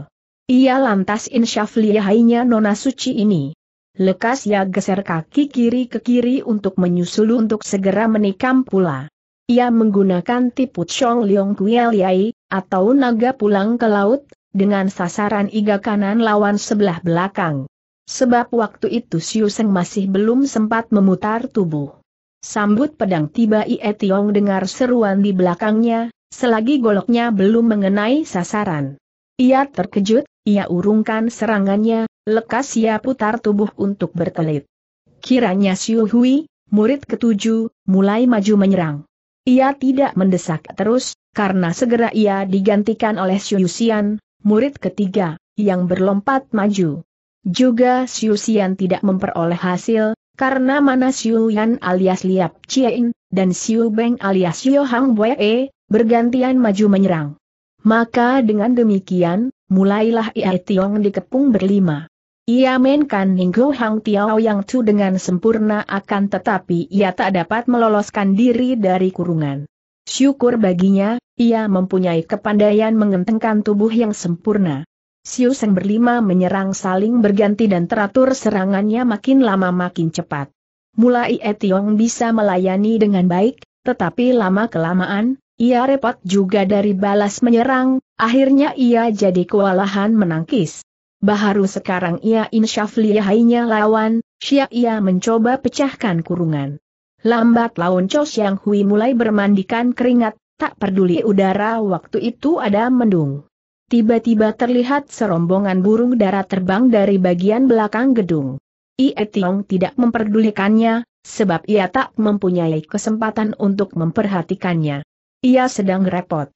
Ia lantas insyaf lihainya nona suci ini. Lekas ia geser kaki kiri ke kiri untuk menyusul untuk segera menikam pula. Ia menggunakan tipu Chong Leong Kuel Yai, atau naga pulang ke laut, dengan sasaran iga kanan lawan sebelah belakang. Sebab waktu itu Siu Seng masih belum sempat memutar tubuh. Sambut pedang tiba Ie Tiong dengar seruan di belakangnya, selagi goloknya belum mengenai sasaran. Ia terkejut, ia urungkan serangannya, lekas ia putar tubuh untuk berkelit. Kiranya Xiu Hui, murid ketujuh, mulai maju menyerang. Ia tidak mendesak terus, karena segera ia digantikan oleh Xiu Xian, murid ketiga, yang berlompat maju. Juga Xiu Xian tidak memperoleh hasil, karena mana Xiu Yan alias Liap Chien, dan Xiu Beng alias Xiu Hang Wei, e, bergantian maju menyerang. Maka dengan demikian, mulailah Ia Tiong dikepung berlima. Ia mainkan Ninggo Hang Tiao Yang Chu dengan sempurna akan tetapi ia tak dapat meloloskan diri dari kurungan. Syukur baginya, ia mempunyai kepandaian mengentengkan tubuh yang sempurna. Siu Seng berlima menyerang saling berganti dan teratur serangannya makin lama makin cepat. Mulai Etiong bisa melayani dengan baik, tetapi lama-kelamaan, ia repot juga dari balas menyerang, akhirnya ia jadi kewalahan menangkis. Baharu sekarang ia insyaf lihainya lawan, siap ia mencoba pecahkan kurungan. Lambat laun Cho yang Hui mulai bermandikan keringat, tak peduli udara waktu itu ada mendung. Tiba-tiba terlihat serombongan burung darah terbang dari bagian belakang gedung. Ie Tiong tidak memperdulikannya, sebab ia tak mempunyai kesempatan untuk memperhatikannya. Ia sedang repot.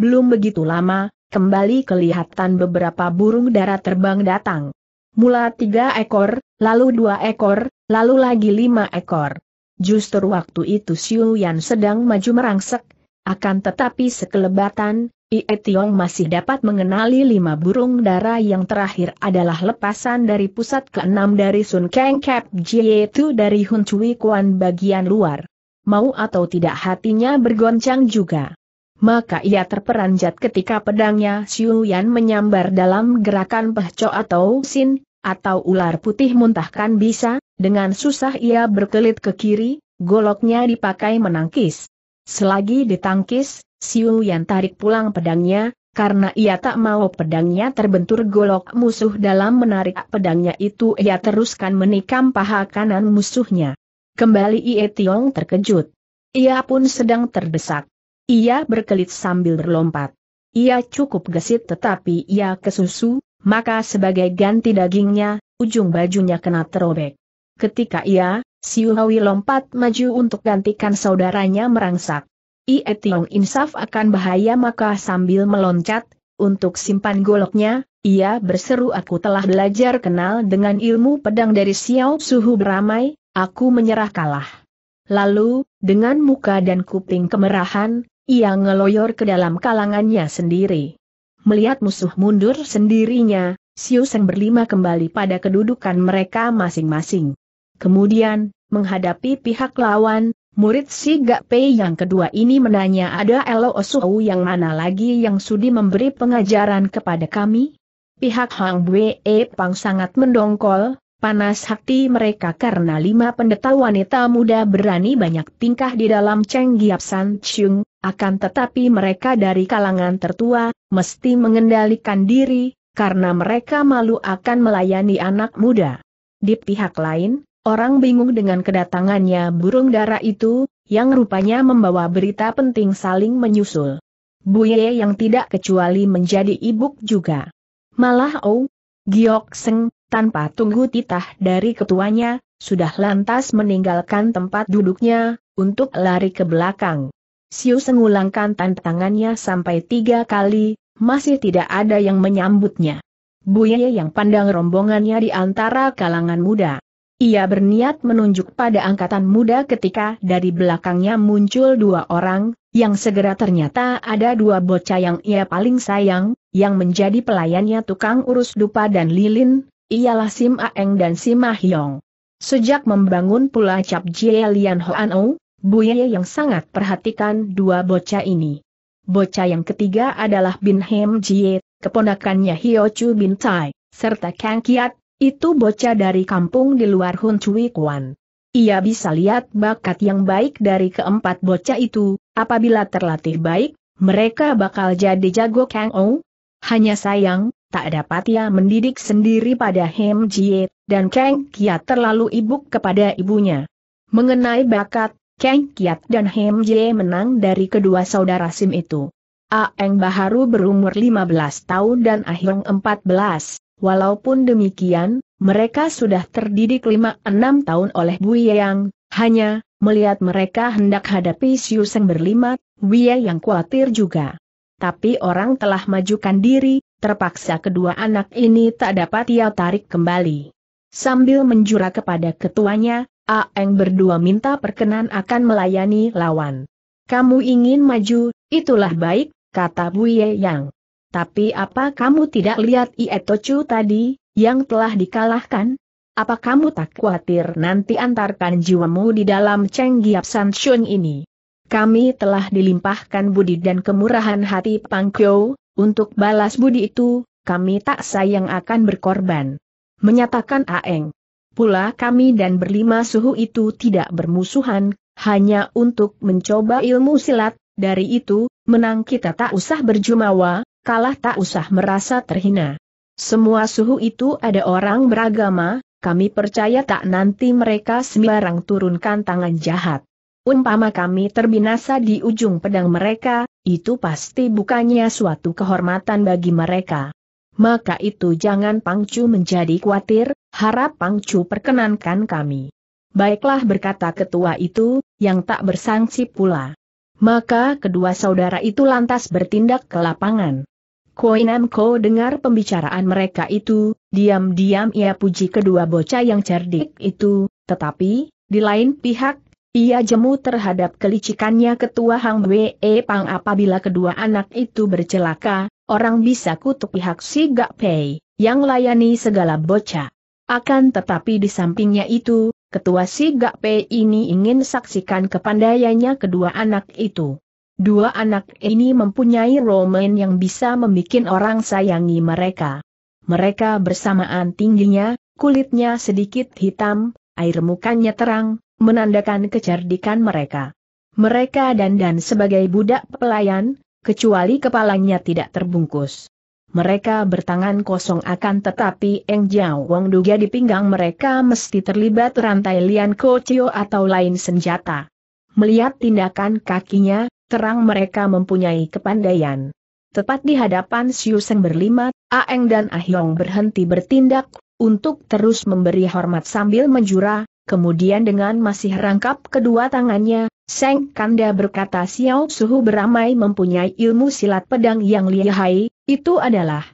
Belum begitu lama, kembali kelihatan beberapa burung darat terbang datang. Mula tiga ekor, lalu dua ekor, lalu lagi lima ekor. Justru waktu itu Xiu Yan sedang maju merangsek, akan tetapi sekelebatan, Ie Tiong masih dapat mengenali lima burung dara yang terakhir adalah lepasan dari pusat keenam dari Sun Kang Kap yaitu dari Hun Cui Kuan bagian luar. Mau atau tidak hatinya bergoncang juga maka ia terperanjat ketika pedangnya Xiu Yan menyambar dalam gerakan pehco atau sin, atau ular putih muntahkan bisa, dengan susah ia berkelit ke kiri, goloknya dipakai menangkis. Selagi ditangkis, Xiu Yan tarik pulang pedangnya, karena ia tak mau pedangnya terbentur golok musuh dalam menarik pedangnya itu ia teruskan menikam paha kanan musuhnya. Kembali Ie Tiong terkejut. Ia pun sedang terdesak. Ia berkelit sambil berlompat. Ia cukup gesit tetapi ia kesusu, maka sebagai ganti dagingnya, ujung bajunya kena terobek. Ketika ia, si Hawi lompat maju untuk gantikan saudaranya merangsak. Ia Tiong Insaf akan bahaya maka sambil meloncat, untuk simpan goloknya, ia berseru aku telah belajar kenal dengan ilmu pedang dari Xiao Suhu beramai, aku menyerah kalah. Lalu, dengan muka dan kuping kemerahan, ia ngeloyor ke dalam kalangannya sendiri. Melihat musuh mundur sendirinya, Siu Siuseng berlima kembali pada kedudukan mereka masing-masing. Kemudian, menghadapi pihak lawan, murid si Gak Pei yang kedua ini menanya ada Elo Osuhu yang mana lagi yang sudi memberi pengajaran kepada kami? Pihak Hang Bwe Pang sangat mendongkol, panas hati mereka karena lima pendeta wanita muda berani banyak tingkah di dalam Cheng Giap San Chung, akan tetapi mereka dari kalangan tertua, mesti mengendalikan diri, karena mereka malu akan melayani anak muda. Di pihak lain, orang bingung dengan kedatangannya burung dara itu, yang rupanya membawa berita penting saling menyusul. Buye yang tidak kecuali menjadi ibuk juga. Malah Oh, Giok Seng, tanpa tunggu titah dari ketuanya, sudah lantas meninggalkan tempat duduknya, untuk lari ke belakang. Siu mengulangkan tantangannya sampai tiga kali, masih tidak ada yang menyambutnya. Buye yang pandang rombongannya di antara kalangan muda. Ia berniat menunjuk pada angkatan muda ketika dari belakangnya muncul dua orang, yang segera ternyata ada dua bocah yang ia paling sayang, yang menjadi pelayannya tukang urus dupa dan lilin, ialah Sim Aeng dan Sim Yong. Sejak membangun pula Cap Jie Lian Hoan Buye yang sangat perhatikan dua bocah ini. Bocah yang ketiga adalah Bin Hem Jie, keponakannya Hio Chu Bin Tai, serta Kang Kiat, itu bocah dari kampung di luar Hun Cui Kuan. Ia bisa lihat bakat yang baik dari keempat bocah itu, apabila terlatih baik, mereka bakal jadi jago Kang Ou. Hanya sayang, tak dapat ia mendidik sendiri pada Hem Jie, dan Kang Kiat terlalu ibuk kepada ibunya. Mengenai bakat, Kang Kiat dan Hem Jie menang dari kedua saudara Sim itu. Aeng Baharu berumur 15 tahun dan Ahyong 14. Walaupun demikian, mereka sudah terdidik 5-6 tahun oleh Bu Yang, hanya, melihat mereka hendak hadapi Siu Seng berlima, Wia Yang khawatir juga. Tapi orang telah majukan diri, terpaksa kedua anak ini tak dapat ia tarik kembali. Sambil menjura kepada ketuanya, Aeng berdua minta perkenan akan melayani lawan. Kamu ingin maju, itulah baik, kata Buye Yang. Tapi apa kamu tidak lihat Ietochu tadi, yang telah dikalahkan? Apa kamu tak khawatir nanti antarkan jiwamu di dalam Cheng Giap San Shun ini? Kami telah dilimpahkan budi dan kemurahan hati Pang Kyo, untuk balas budi itu, kami tak sayang akan berkorban. Menyatakan Aeng. Pula kami dan berlima suhu itu tidak bermusuhan, hanya untuk mencoba ilmu silat, dari itu, menang kita tak usah berjumawa, kalah tak usah merasa terhina. Semua suhu itu ada orang beragama, kami percaya tak nanti mereka sembarang turunkan tangan jahat. Umpama kami terbinasa di ujung pedang mereka, itu pasti bukannya suatu kehormatan bagi mereka maka itu jangan Pangcu menjadi khawatir, harap Pangcu perkenankan kami. Baiklah berkata ketua itu, yang tak bersangsi pula. Maka kedua saudara itu lantas bertindak ke lapangan. Ko dengar pembicaraan mereka itu, diam-diam ia puji kedua bocah yang cerdik itu, tetapi, di lain pihak, ia jemu terhadap kelicikannya ketua Hang Wee Pang apabila kedua anak itu bercelaka, orang bisa kutuk pihak si Gak Pei, yang layani segala bocah. Akan tetapi di sampingnya itu, ketua si Gak Pei ini ingin saksikan kepandaiannya kedua anak itu. Dua anak ini mempunyai roman yang bisa membuat orang sayangi mereka. Mereka bersamaan tingginya, kulitnya sedikit hitam, air mukanya terang, menandakan kecerdikan mereka. Mereka dandan sebagai budak pelayan, kecuali kepalanya tidak terbungkus. Mereka bertangan kosong akan tetapi Eng Jiao Wong duga di pinggang mereka mesti terlibat rantai Lian Kocio atau lain senjata. Melihat tindakan kakinya, terang mereka mempunyai kepandaian. Tepat di hadapan Siu Seng berlima, Aeng dan ah yong berhenti bertindak, untuk terus memberi hormat sambil menjura, Kemudian dengan masih rangkap kedua tangannya, Seng Kanda berkata Xiao Suhu beramai mempunyai ilmu silat pedang yang lihai, itu adalah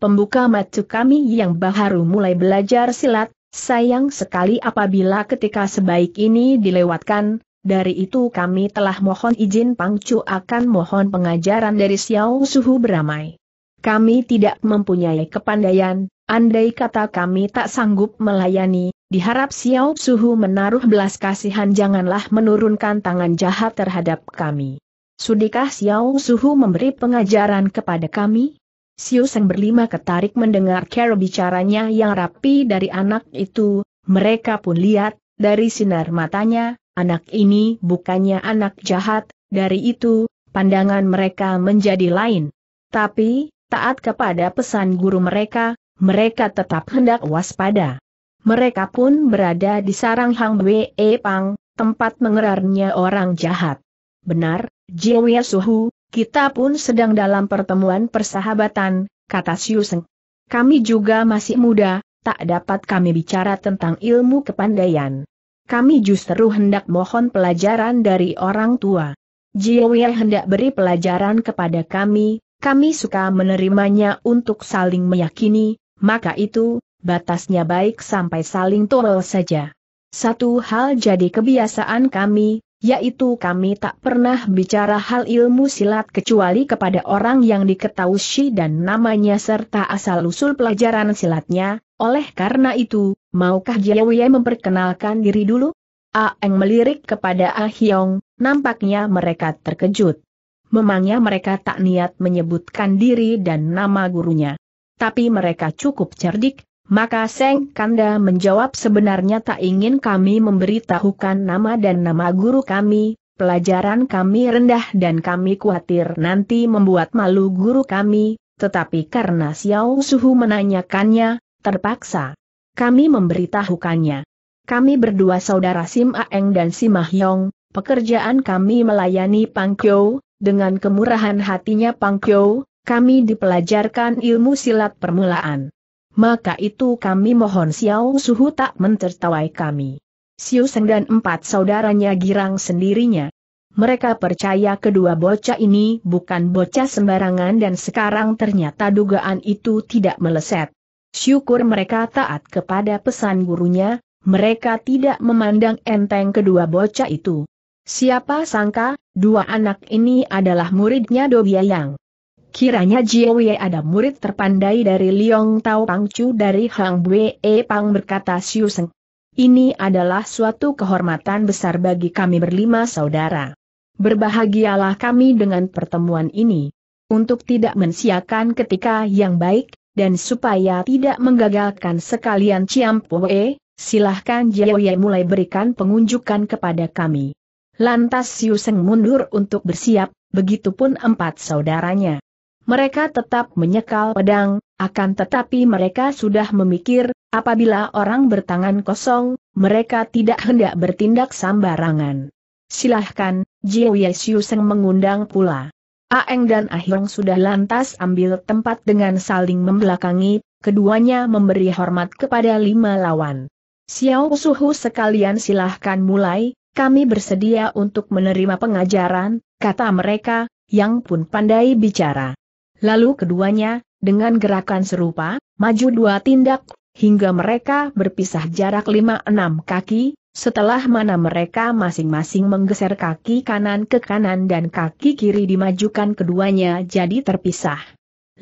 pembuka matu kami yang baru mulai belajar silat, sayang sekali apabila ketika sebaik ini dilewatkan, dari itu kami telah mohon izin Pangcu akan mohon pengajaran dari Xiao Suhu beramai. Kami tidak mempunyai kepandaian, Andai kata kami tak sanggup melayani, diharap Xiao Suhu menaruh belas kasihan janganlah menurunkan tangan jahat terhadap kami. Sudikah Xiao Suhu memberi pengajaran kepada kami? Xiao Seng berlima ketarik mendengar cara bicaranya yang rapi dari anak itu, mereka pun lihat, dari sinar matanya, anak ini bukannya anak jahat, dari itu, pandangan mereka menjadi lain. Tapi, taat kepada pesan guru mereka, mereka tetap hendak waspada. Mereka pun berada di sarang Hang Wei Pang, tempat mengerarnya orang jahat. Benar, Jiwia Suhu, kita pun sedang dalam pertemuan persahabatan, kata Xiu Seng. Kami juga masih muda, tak dapat kami bicara tentang ilmu kepandaian. Kami justru hendak mohon pelajaran dari orang tua. Jiwia hendak beri pelajaran kepada kami, kami suka menerimanya untuk saling meyakini, maka itu, batasnya baik sampai saling tolol saja. Satu hal jadi kebiasaan kami, yaitu kami tak pernah bicara hal ilmu silat kecuali kepada orang yang diketahui dan namanya serta asal-usul pelajaran silatnya, oleh karena itu, maukah Jiawie memperkenalkan diri dulu? Aeng melirik kepada Ah Hiong. nampaknya mereka terkejut. Memangnya mereka tak niat menyebutkan diri dan nama gurunya tapi mereka cukup cerdik, maka Seng Kanda menjawab sebenarnya tak ingin kami memberitahukan nama dan nama guru kami, pelajaran kami rendah dan kami khawatir nanti membuat malu guru kami, tetapi karena Xiao Suhu menanyakannya, terpaksa. Kami memberitahukannya. Kami berdua saudara Sim Aeng dan Sim Yong, pekerjaan kami melayani Pang Kyo, dengan kemurahan hatinya Pang Kyo, kami dipelajarkan ilmu silat permulaan. Maka itu kami mohon Xiao Suhu tak mentertawai kami. Xiu Seng dan empat saudaranya girang sendirinya. Mereka percaya kedua bocah ini bukan bocah sembarangan dan sekarang ternyata dugaan itu tidak meleset. Syukur mereka taat kepada pesan gurunya, mereka tidak memandang enteng kedua bocah itu. Siapa sangka, dua anak ini adalah muridnya Dobia Yang. Kiranya Jiwe ada murid terpandai dari Liong Tao Pangcu dari Hang Bue e Pang berkata Siu Seng. Ini adalah suatu kehormatan besar bagi kami berlima saudara. Berbahagialah kami dengan pertemuan ini. Untuk tidak mensiakan ketika yang baik, dan supaya tidak menggagalkan sekalian Ciam Pue, silahkan Jiwe mulai berikan pengunjukan kepada kami. Lantas Siu Seng mundur untuk bersiap, begitupun empat saudaranya. Mereka tetap menyekal pedang, akan tetapi mereka sudah memikir, apabila orang bertangan kosong, mereka tidak hendak bertindak sambarangan. Silahkan, Jiu Yesiu Seng mengundang pula. Aeng dan Yong sudah lantas ambil tempat dengan saling membelakangi, keduanya memberi hormat kepada lima lawan. Xiao Suhu sekalian silahkan mulai, kami bersedia untuk menerima pengajaran, kata mereka, yang pun pandai bicara. Lalu keduanya, dengan gerakan serupa, maju dua tindak, hingga mereka berpisah jarak lima enam kaki, setelah mana mereka masing-masing menggeser kaki kanan ke kanan dan kaki kiri dimajukan keduanya jadi terpisah.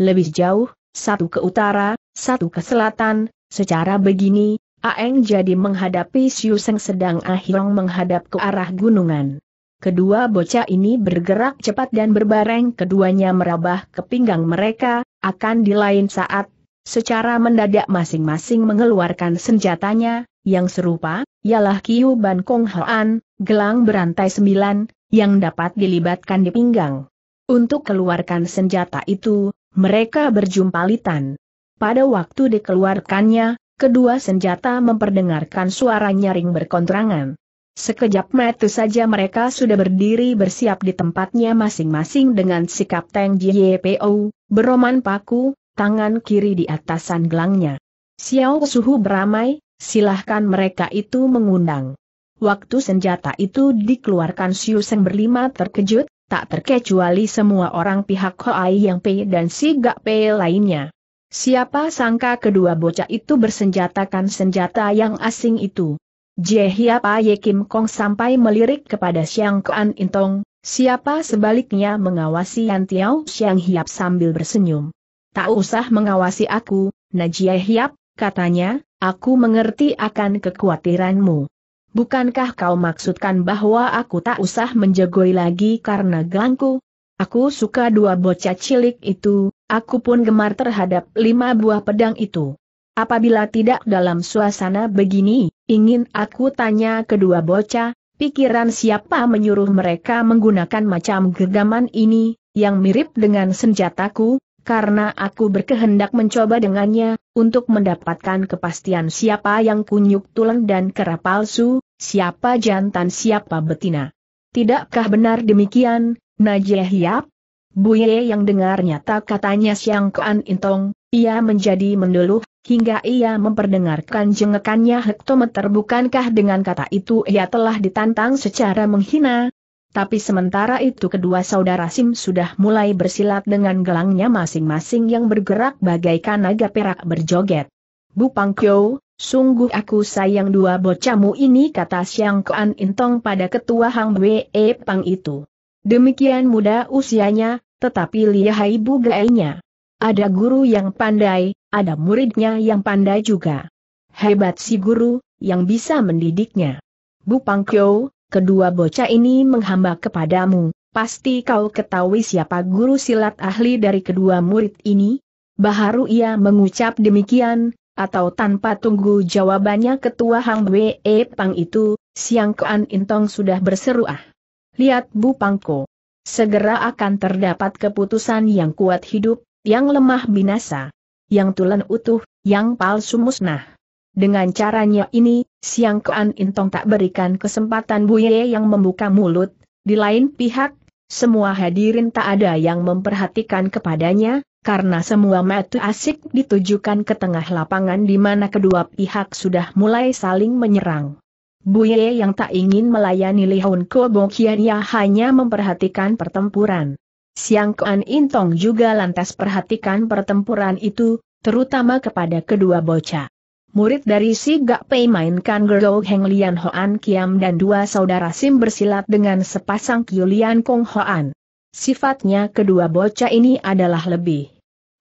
Lebih jauh, satu ke utara, satu ke selatan, secara begini, Aeng jadi menghadapi Siu Seng sedang Ahirong menghadap ke arah gunungan. Kedua bocah ini bergerak cepat dan berbareng keduanya merabah ke pinggang mereka, akan di lain saat, secara mendadak masing-masing mengeluarkan senjatanya, yang serupa, ialah Kiu Ban Kong Hoan, gelang berantai sembilan, yang dapat dilibatkan di pinggang. Untuk keluarkan senjata itu, mereka berjumpa litan. Pada waktu dikeluarkannya, kedua senjata memperdengarkan suara nyaring berkontrangan. Sekejap mata saja mereka sudah berdiri bersiap di tempatnya masing-masing dengan sikap Teng Jiepo, beroman paku, tangan kiri di atasan gelangnya. Xiao Suhu beramai, silahkan mereka itu mengundang. Waktu senjata itu dikeluarkan Xiao Seng berlima terkejut, tak terkecuali semua orang pihak Hoai Yang Pei dan Si Gak Pei lainnya. Siapa sangka kedua bocah itu bersenjatakan senjata yang asing itu. Jehia Ye Kim Kong sampai melirik kepada Siang Kuan Intong, siapa sebaliknya mengawasi Yan Tiao Siang Hiap sambil bersenyum. Tak usah mengawasi aku, Najia Hiap, katanya, aku mengerti akan kekhawatiranmu. Bukankah kau maksudkan bahwa aku tak usah menjagoi lagi karena gelangku? Aku suka dua bocah cilik itu, aku pun gemar terhadap lima buah pedang itu. Apabila tidak dalam suasana begini, ingin aku tanya kedua bocah, pikiran siapa menyuruh mereka menggunakan macam gegaman ini, yang mirip dengan senjataku, karena aku berkehendak mencoba dengannya, untuk mendapatkan kepastian siapa yang kunyuk tulang dan kera palsu, siapa jantan siapa betina. Tidakkah benar demikian, Najih Yap? Buye yang dengar nyata katanya Siang Kean Intong, ia menjadi mendeluh, hingga ia memperdengarkan jengekannya hektometer bukankah dengan kata itu ia telah ditantang secara menghina? Tapi sementara itu kedua saudara Sim sudah mulai bersilat dengan gelangnya masing-masing yang bergerak bagaikan naga perak berjoget. Bu Pangkyo, sungguh aku sayang dua bocamu ini kata Siang Kuan Intong pada ketua Hang Wee Pang itu. Demikian muda usianya, tetapi lihai bugainya. Ada guru yang pandai, ada muridnya yang pandai juga. Hebat si guru, yang bisa mendidiknya. Bu Pangkyo, kedua bocah ini menghamba kepadamu, pasti kau ketahui siapa guru silat ahli dari kedua murid ini? Baharu ia mengucap demikian, atau tanpa tunggu jawabannya ketua Hang Wei Pang itu, Siang Kuan Intong sudah berseru ah. Lihat Bu Pangko. Segera akan terdapat keputusan yang kuat hidup, yang lemah binasa, yang tulen utuh, yang palsu musnah. Dengan caranya ini, Siang Kuan Intong tak berikan kesempatan Buye yang membuka mulut, di lain pihak, semua hadirin tak ada yang memperhatikan kepadanya, karena semua mata asik ditujukan ke tengah lapangan di mana kedua pihak sudah mulai saling menyerang. Buye yang tak ingin melayani Lihun Kian ya hanya memperhatikan pertempuran. Siang Kuan Intong juga lantas perhatikan pertempuran itu, terutama kepada kedua bocah. Murid dari si Gak Pei mainkan Gerou Heng Lian Hoan Kiam dan dua saudara Sim bersilat dengan sepasang Kiu Lian Kong Hoan. Sifatnya kedua bocah ini adalah lebih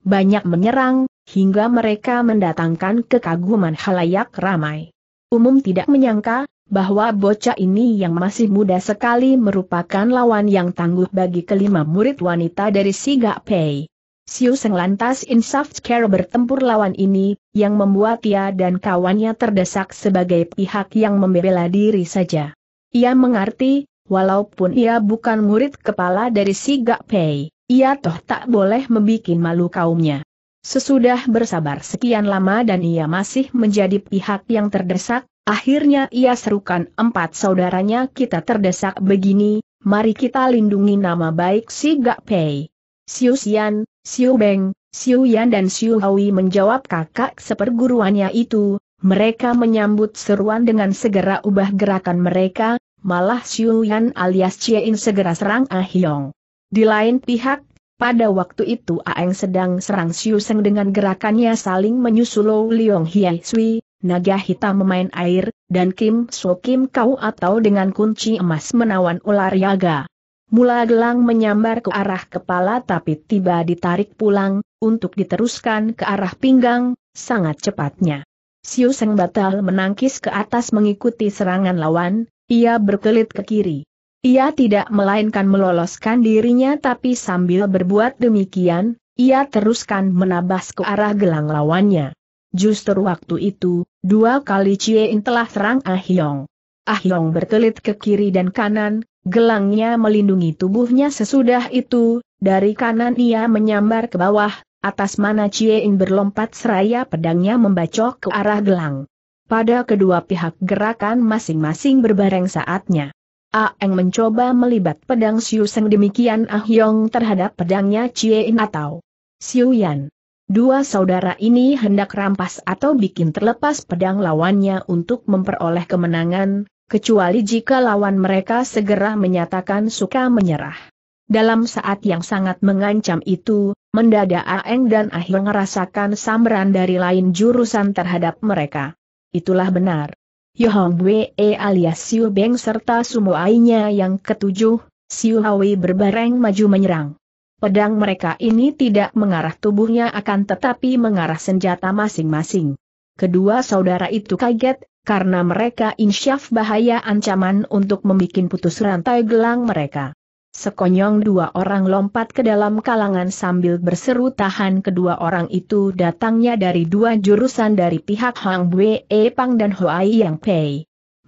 banyak menyerang, hingga mereka mendatangkan kekaguman halayak ramai. Umum tidak menyangka, bahwa bocah ini yang masih muda sekali merupakan lawan yang tangguh bagi kelima murid wanita dari Siga Pei. Siu Seng lantas insaf care bertempur lawan ini, yang membuat ia dan kawannya terdesak sebagai pihak yang membela diri saja. Ia mengerti, walaupun ia bukan murid kepala dari Siga Pei, ia toh tak boleh membuat malu kaumnya. Sesudah bersabar sekian lama dan ia masih menjadi pihak yang terdesak, Akhirnya ia serukan empat saudaranya kita terdesak begini, mari kita lindungi nama baik si Gak Pei. Siu Xian, Siu Beng, Siu Yan dan Siu Hawi menjawab kakak seperguruannya itu, mereka menyambut seruan dengan segera ubah gerakan mereka, malah Siu Yan alias In segera serang Ah Hiong. Di lain pihak, pada waktu itu Aeng sedang serang Siu Seng dengan gerakannya saling menyusul Liong Hiai Sui, naga hitam memain air, dan Kim So Kim Kau atau dengan kunci emas menawan ular yaga. Mula gelang menyambar ke arah kepala tapi tiba ditarik pulang, untuk diteruskan ke arah pinggang, sangat cepatnya. Siu Seng batal menangkis ke atas mengikuti serangan lawan, ia berkelit ke kiri. Ia tidak melainkan meloloskan dirinya tapi sambil berbuat demikian, ia teruskan menabas ke arah gelang lawannya. Justru waktu itu, dua kali Ciein telah serang Ah Yong. Ah Yong berkelit ke kiri dan kanan, gelangnya melindungi tubuhnya sesudah itu, dari kanan ia menyambar ke bawah, atas mana Ciein berlompat seraya pedangnya membacok ke arah gelang. Pada kedua pihak gerakan masing-masing berbareng saatnya. Ah Aeng mencoba melibat pedang Siu Seng demikian Ah Yong terhadap pedangnya Ciein atau Siu Yan. Dua saudara ini hendak rampas atau bikin terlepas pedang lawannya untuk memperoleh kemenangan, kecuali jika lawan mereka segera menyatakan suka menyerah. Dalam saat yang sangat mengancam itu, mendadak Aeng dan Ahil merasakan sambaran dari lain jurusan terhadap mereka. Itulah benar. Yohong Wee alias Siu Beng serta Sumo Ainya yang ketujuh, Siu Hawi berbareng maju menyerang. Pedang mereka ini tidak mengarah tubuhnya akan tetapi mengarah senjata masing-masing. Kedua saudara itu kaget, karena mereka insyaf bahaya ancaman untuk membuat putus rantai gelang mereka. Sekonyong dua orang lompat ke dalam kalangan sambil berseru tahan kedua orang itu datangnya dari dua jurusan dari pihak Hang Bue e Pang dan Huai Yang Pei.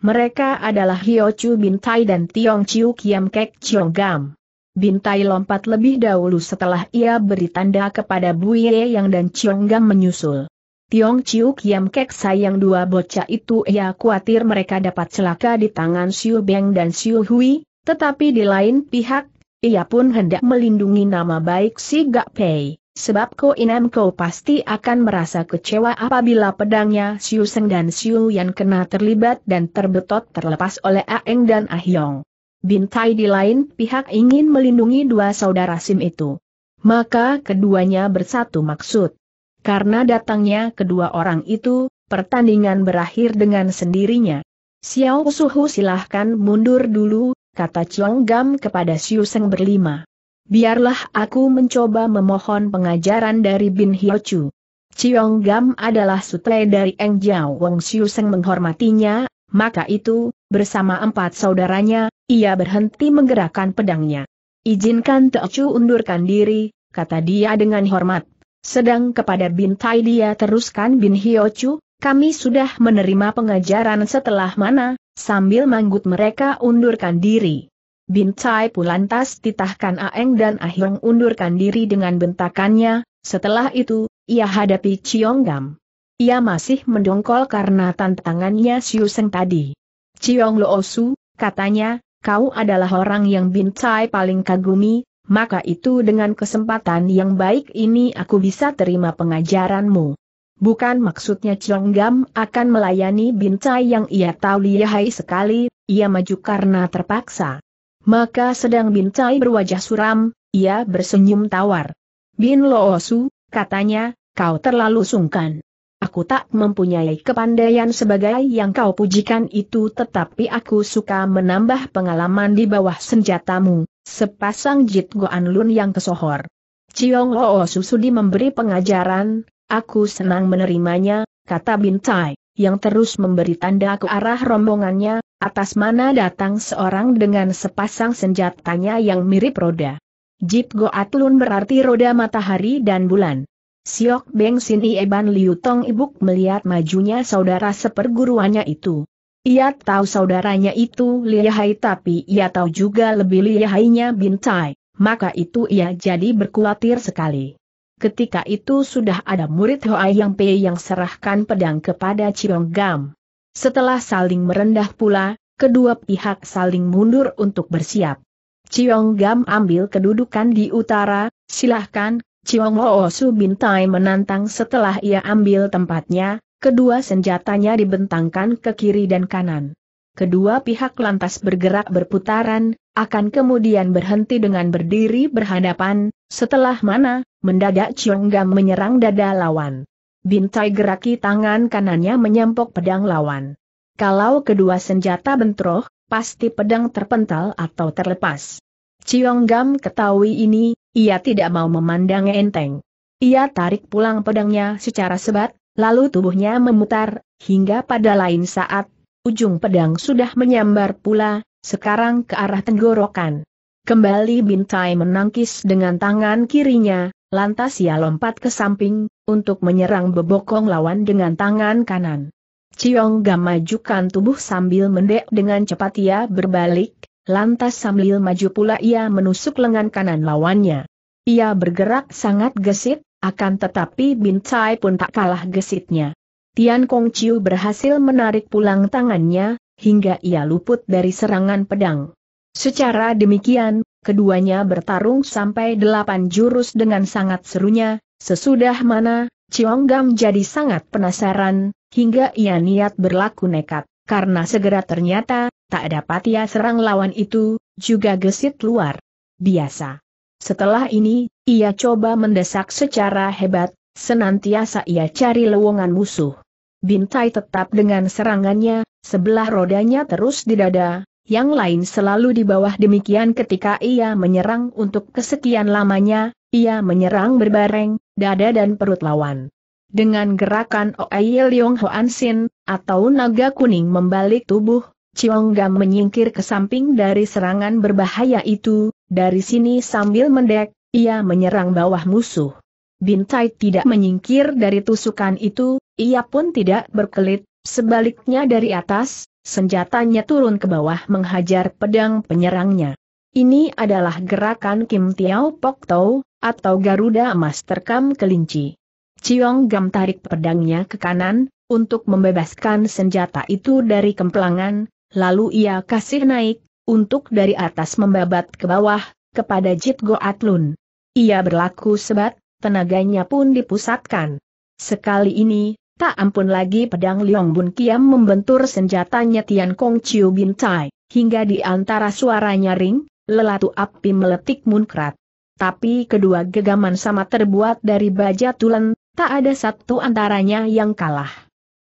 Mereka adalah Hio Chu Bin Tai dan Tiong Chiu Kiam Kek Chiong Gam. Bintai lompat lebih dahulu setelah ia beri tanda kepada Buye Yang dan Gang menyusul. Tiong Chiu Kiam Kek sayang dua bocah itu ia khawatir mereka dapat celaka di tangan Xiu Beng dan Xiu Hui, tetapi di lain pihak, ia pun hendak melindungi nama baik si Gak Pei, sebab Ko Inam Ko pasti akan merasa kecewa apabila pedangnya Xiu Seng dan Xiu Yan kena terlibat dan terbetot terlepas oleh Aeng dan Ahyong. Bintai di lain pihak ingin melindungi dua saudara Sim itu. Maka keduanya bersatu maksud. Karena datangnya kedua orang itu, pertandingan berakhir dengan sendirinya. Xiao Suhu silahkan mundur dulu, kata Chong Gam kepada Xiu Seng berlima. Biarlah aku mencoba memohon pengajaran dari Bin Hyo Chu. Chiong Gam adalah sutle dari Eng Jiao Wong Xiu Seng menghormatinya, maka itu, bersama empat saudaranya, ia berhenti menggerakkan pedangnya. Izinkan Teochu undurkan diri, kata dia dengan hormat. Sedang kepada Bin Tai dia teruskan Bin Hiochu, kami sudah menerima pengajaran setelah mana, sambil manggut mereka undurkan diri. Bin Bintai pulantas titahkan Aeng dan Ahyong undurkan diri dengan bentakannya, setelah itu, ia hadapi Cionggam. Gam. Ia masih mendongkol karena tantangannya Siu Seng tadi. Chiong Loosu, katanya, kau adalah orang yang Bintai paling kagumi, maka itu dengan kesempatan yang baik ini aku bisa terima pengajaranmu. Bukan maksudnya Gam akan melayani Bintai yang ia tahu lihai sekali, ia maju karena terpaksa. Maka sedang Bintai berwajah suram, ia bersenyum tawar. Bin Loosu, katanya, kau terlalu sungkan aku tak mempunyai kepandaian sebagai yang kau pujikan itu tetapi aku suka menambah pengalaman di bawah senjatamu, sepasang Jit Goan Lun yang kesohor. Ciong Loo Susudi memberi pengajaran, aku senang menerimanya, kata Bintai, yang terus memberi tanda ke arah rombongannya, atas mana datang seorang dengan sepasang senjatanya yang mirip roda. Jit Lun berarti roda matahari dan bulan. Siok Beng Sin Eban Liu Tong Ibuk melihat majunya saudara seperguruannya itu. Ia tahu saudaranya itu lihai tapi ia tahu juga lebih lihainya Bintai, maka itu ia jadi berkuatir sekali. Ketika itu sudah ada murid Hoa Yang Pei yang serahkan pedang kepada Ciong Gam. Setelah saling merendah pula, kedua pihak saling mundur untuk bersiap. Ciong Gam ambil kedudukan di utara, silahkan, Chiong Ho Su Bintai menantang setelah ia ambil tempatnya, kedua senjatanya dibentangkan ke kiri dan kanan. Kedua pihak lantas bergerak berputaran, akan kemudian berhenti dengan berdiri berhadapan, setelah mana, mendadak Chiong Gam menyerang dada lawan. Bintai geraki tangan kanannya menyempok pedang lawan. Kalau kedua senjata bentroh, pasti pedang terpental atau terlepas. Chiong Gam ketahui ini, ia tidak mau memandang enteng. Ia tarik pulang pedangnya secara sebat, lalu tubuhnya memutar, hingga pada lain saat, ujung pedang sudah menyambar pula, sekarang ke arah tenggorokan. Kembali Bintai menangkis dengan tangan kirinya, lantas ia lompat ke samping, untuk menyerang bebokong lawan dengan tangan kanan. Ciong Gam majukan tubuh sambil mendek dengan cepat ia berbalik, Lantas sambil maju pula ia menusuk lengan kanan lawannya. Ia bergerak sangat gesit, akan tetapi Bin Cai pun tak kalah gesitnya. Tian Kong Chiu berhasil menarik pulang tangannya, hingga ia luput dari serangan pedang. Secara demikian, keduanya bertarung sampai delapan jurus dengan sangat serunya, sesudah mana, Chiong Gam jadi sangat penasaran, hingga ia niat berlaku nekat karena segera ternyata, tak dapat ia serang lawan itu, juga gesit luar biasa. Setelah ini, ia coba mendesak secara hebat, senantiasa ia cari lowongan musuh. Bintai tetap dengan serangannya, sebelah rodanya terus di dada, yang lain selalu di bawah demikian ketika ia menyerang untuk kesekian lamanya, ia menyerang berbareng, dada dan perut lawan. Dengan gerakan Oei Leong Hoan Sin, atau naga kuning membalik tubuh, Chiong Gam menyingkir ke samping dari serangan berbahaya itu, dari sini sambil mendek, ia menyerang bawah musuh. Bintai tidak menyingkir dari tusukan itu, ia pun tidak berkelit, sebaliknya dari atas, senjatanya turun ke bawah menghajar pedang penyerangnya. Ini adalah gerakan Kim Tiao Pok Tau, atau Garuda Emas Terkam Kelinci. Ciong Gam tarik pedangnya ke kanan, untuk membebaskan senjata itu dari kemplangan, lalu ia kasih naik, untuk dari atas membabat ke bawah, kepada Jit Go Atlun. Ia berlaku sebat, tenaganya pun dipusatkan. Sekali ini, tak ampun lagi pedang Liong Bun Kiam membentur senjatanya Tian Kong Chiu Bin Tai, hingga di antara suaranya ring, lelatu api meletik munkrat. Tapi kedua gegaman sama terbuat dari baja tulen, Tak ada satu antaranya yang kalah.